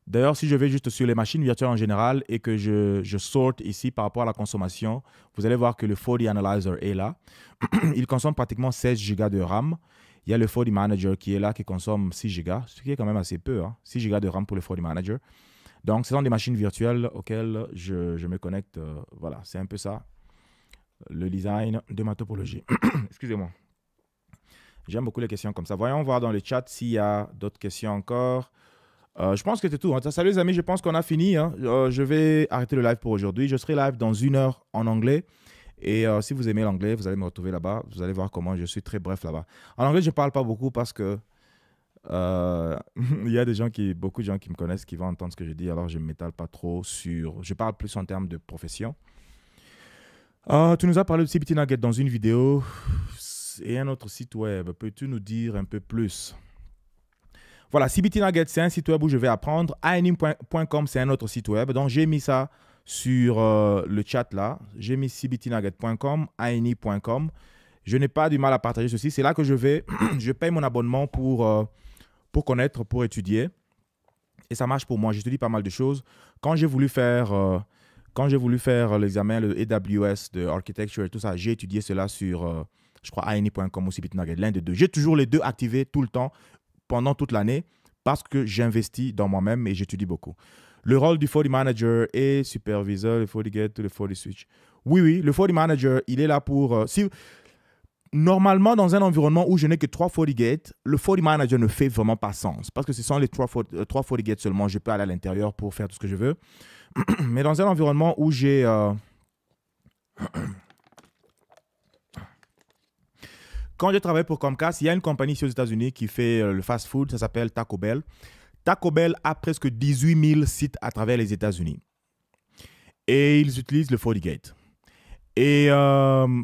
D'ailleurs, si je vais juste sur les machines virtuelles en général et que je, sorte ici par rapport à la consommation, vous allez voir que le 4 Analyzer est là. Il consomme pratiquement 16 Go de RAM. Il y a le 4 Manager qui est là, qui consomme 6 Go, ce qui est quand même assez peu, 6 hein. Go de RAM pour le 4 Manager. Donc, ce sont des machines virtuelles auxquelles je, me connecte. Euh, voilà, c'est un peu ça, le design de ma topologie. Excusez-moi. J'aime beaucoup les questions comme ça. Voyons voir dans le chat s'il y a d'autres questions encore. Euh, je pense que c'est tout. Hein. Salut les amis, je pense qu'on a fini. Hein. Euh, je vais arrêter le live pour aujourd'hui. Je serai live dans une heure en anglais. Et euh, si vous aimez l'anglais, vous allez me retrouver là-bas. Vous allez voir comment je suis très bref là-bas. En anglais, je ne parle pas beaucoup parce que il y a des gens qui, beaucoup de gens qui me connaissent qui vont entendre ce que je dis. Alors je ne m'étale pas trop sur. Je parle plus en termes de profession. tu nous as parlé de CBT Nugget dans une vidéo et un autre site web. Peux-tu nous dire un peu plus? Voilà, CBT Nugget, c'est un site web où je vais apprendre. Aini.com, c'est un autre site web. Donc, j'ai mis ça sur euh, le chat là. J'ai mis cbtnugget.com, Aini.com. Je n'ai pas du mal à partager ceci. C'est là que je vais, je paye mon abonnement pour, euh, pour connaître, pour étudier. Et ça marche pour moi. J'étudie pas mal de choses. Quand j'ai voulu faire, euh, quand j'ai voulu faire l'examen, le AWS de Architecture et tout ça, j'ai étudié cela sur, je crois, Aini.com ou Nugget, l'un des deux. J'ai toujours les deux activés tout le temps pendant toute l'année parce que j'investis dans moi-même et j'étudie beaucoup. Le rôle du 40 manager et superviseur, le 40 gate, le 40 switch. Oui, oui, le 40 manager, il est là pour. Euh, si, normalement, dans un environnement où je n'ai que trois 3 gates, le 40 manager ne fait vraiment pas sens. Parce que ce sont les 3, 40 gates seulement. Je peux aller à l'intérieur pour faire tout ce que je veux. Mais dans un environnement où j'ai. Euh, Quand je travaille pour Comcast, il y a une compagnie ici aux États-Unis qui fait euh, le fast-food, ça s'appelle Taco Bell. Taco Bell a presque 18 000 sites à travers les États-Unis. Et ils utilisent le FortiGate. Et euh,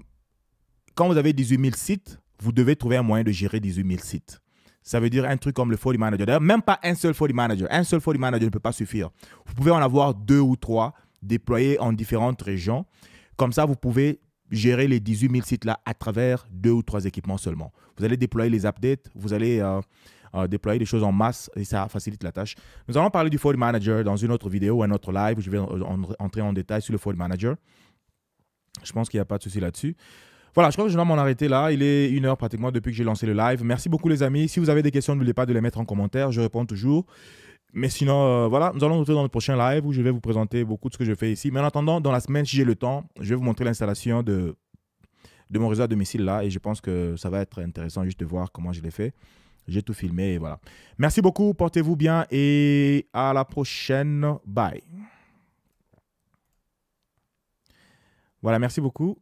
quand vous avez 18 000 sites, vous devez trouver un moyen de gérer 18 000 sites. Ça veut dire un truc comme le 40 manager. D'ailleurs, même pas un seul 40 manager. Un seul 40 manager ne peut pas suffire. Vous pouvez en avoir deux ou trois déployés en différentes régions. Comme ça, vous pouvez gérer les 18 000 sites-là à travers deux ou trois équipements seulement. Vous allez déployer les updates, vous allez euh, euh, déployer des choses en masse et ça facilite la tâche. Nous allons parler du Ford Manager dans une autre vidéo, un autre live. Je vais entrer en détail sur le Ford Manager. Je pense qu'il n'y a pas de souci là-dessus. Voilà, je crois que je vais m'en arrêter là. Il est une heure pratiquement depuis que j'ai lancé le live. Merci beaucoup les amis. Si vous avez des questions, n'oubliez pas de les mettre en commentaire. Je réponds toujours. Mais sinon, euh, voilà, nous allons nous retrouver dans le prochain live où je vais vous présenter beaucoup de ce que je fais ici. Mais en attendant, dans la semaine, si j'ai le temps, je vais vous montrer l'installation de, de mon réseau à domicile là. Et je pense que ça va être intéressant juste de voir comment je l'ai fait. J'ai tout filmé et voilà. Merci beaucoup, portez-vous bien et à la prochaine. Bye. Voilà, merci beaucoup.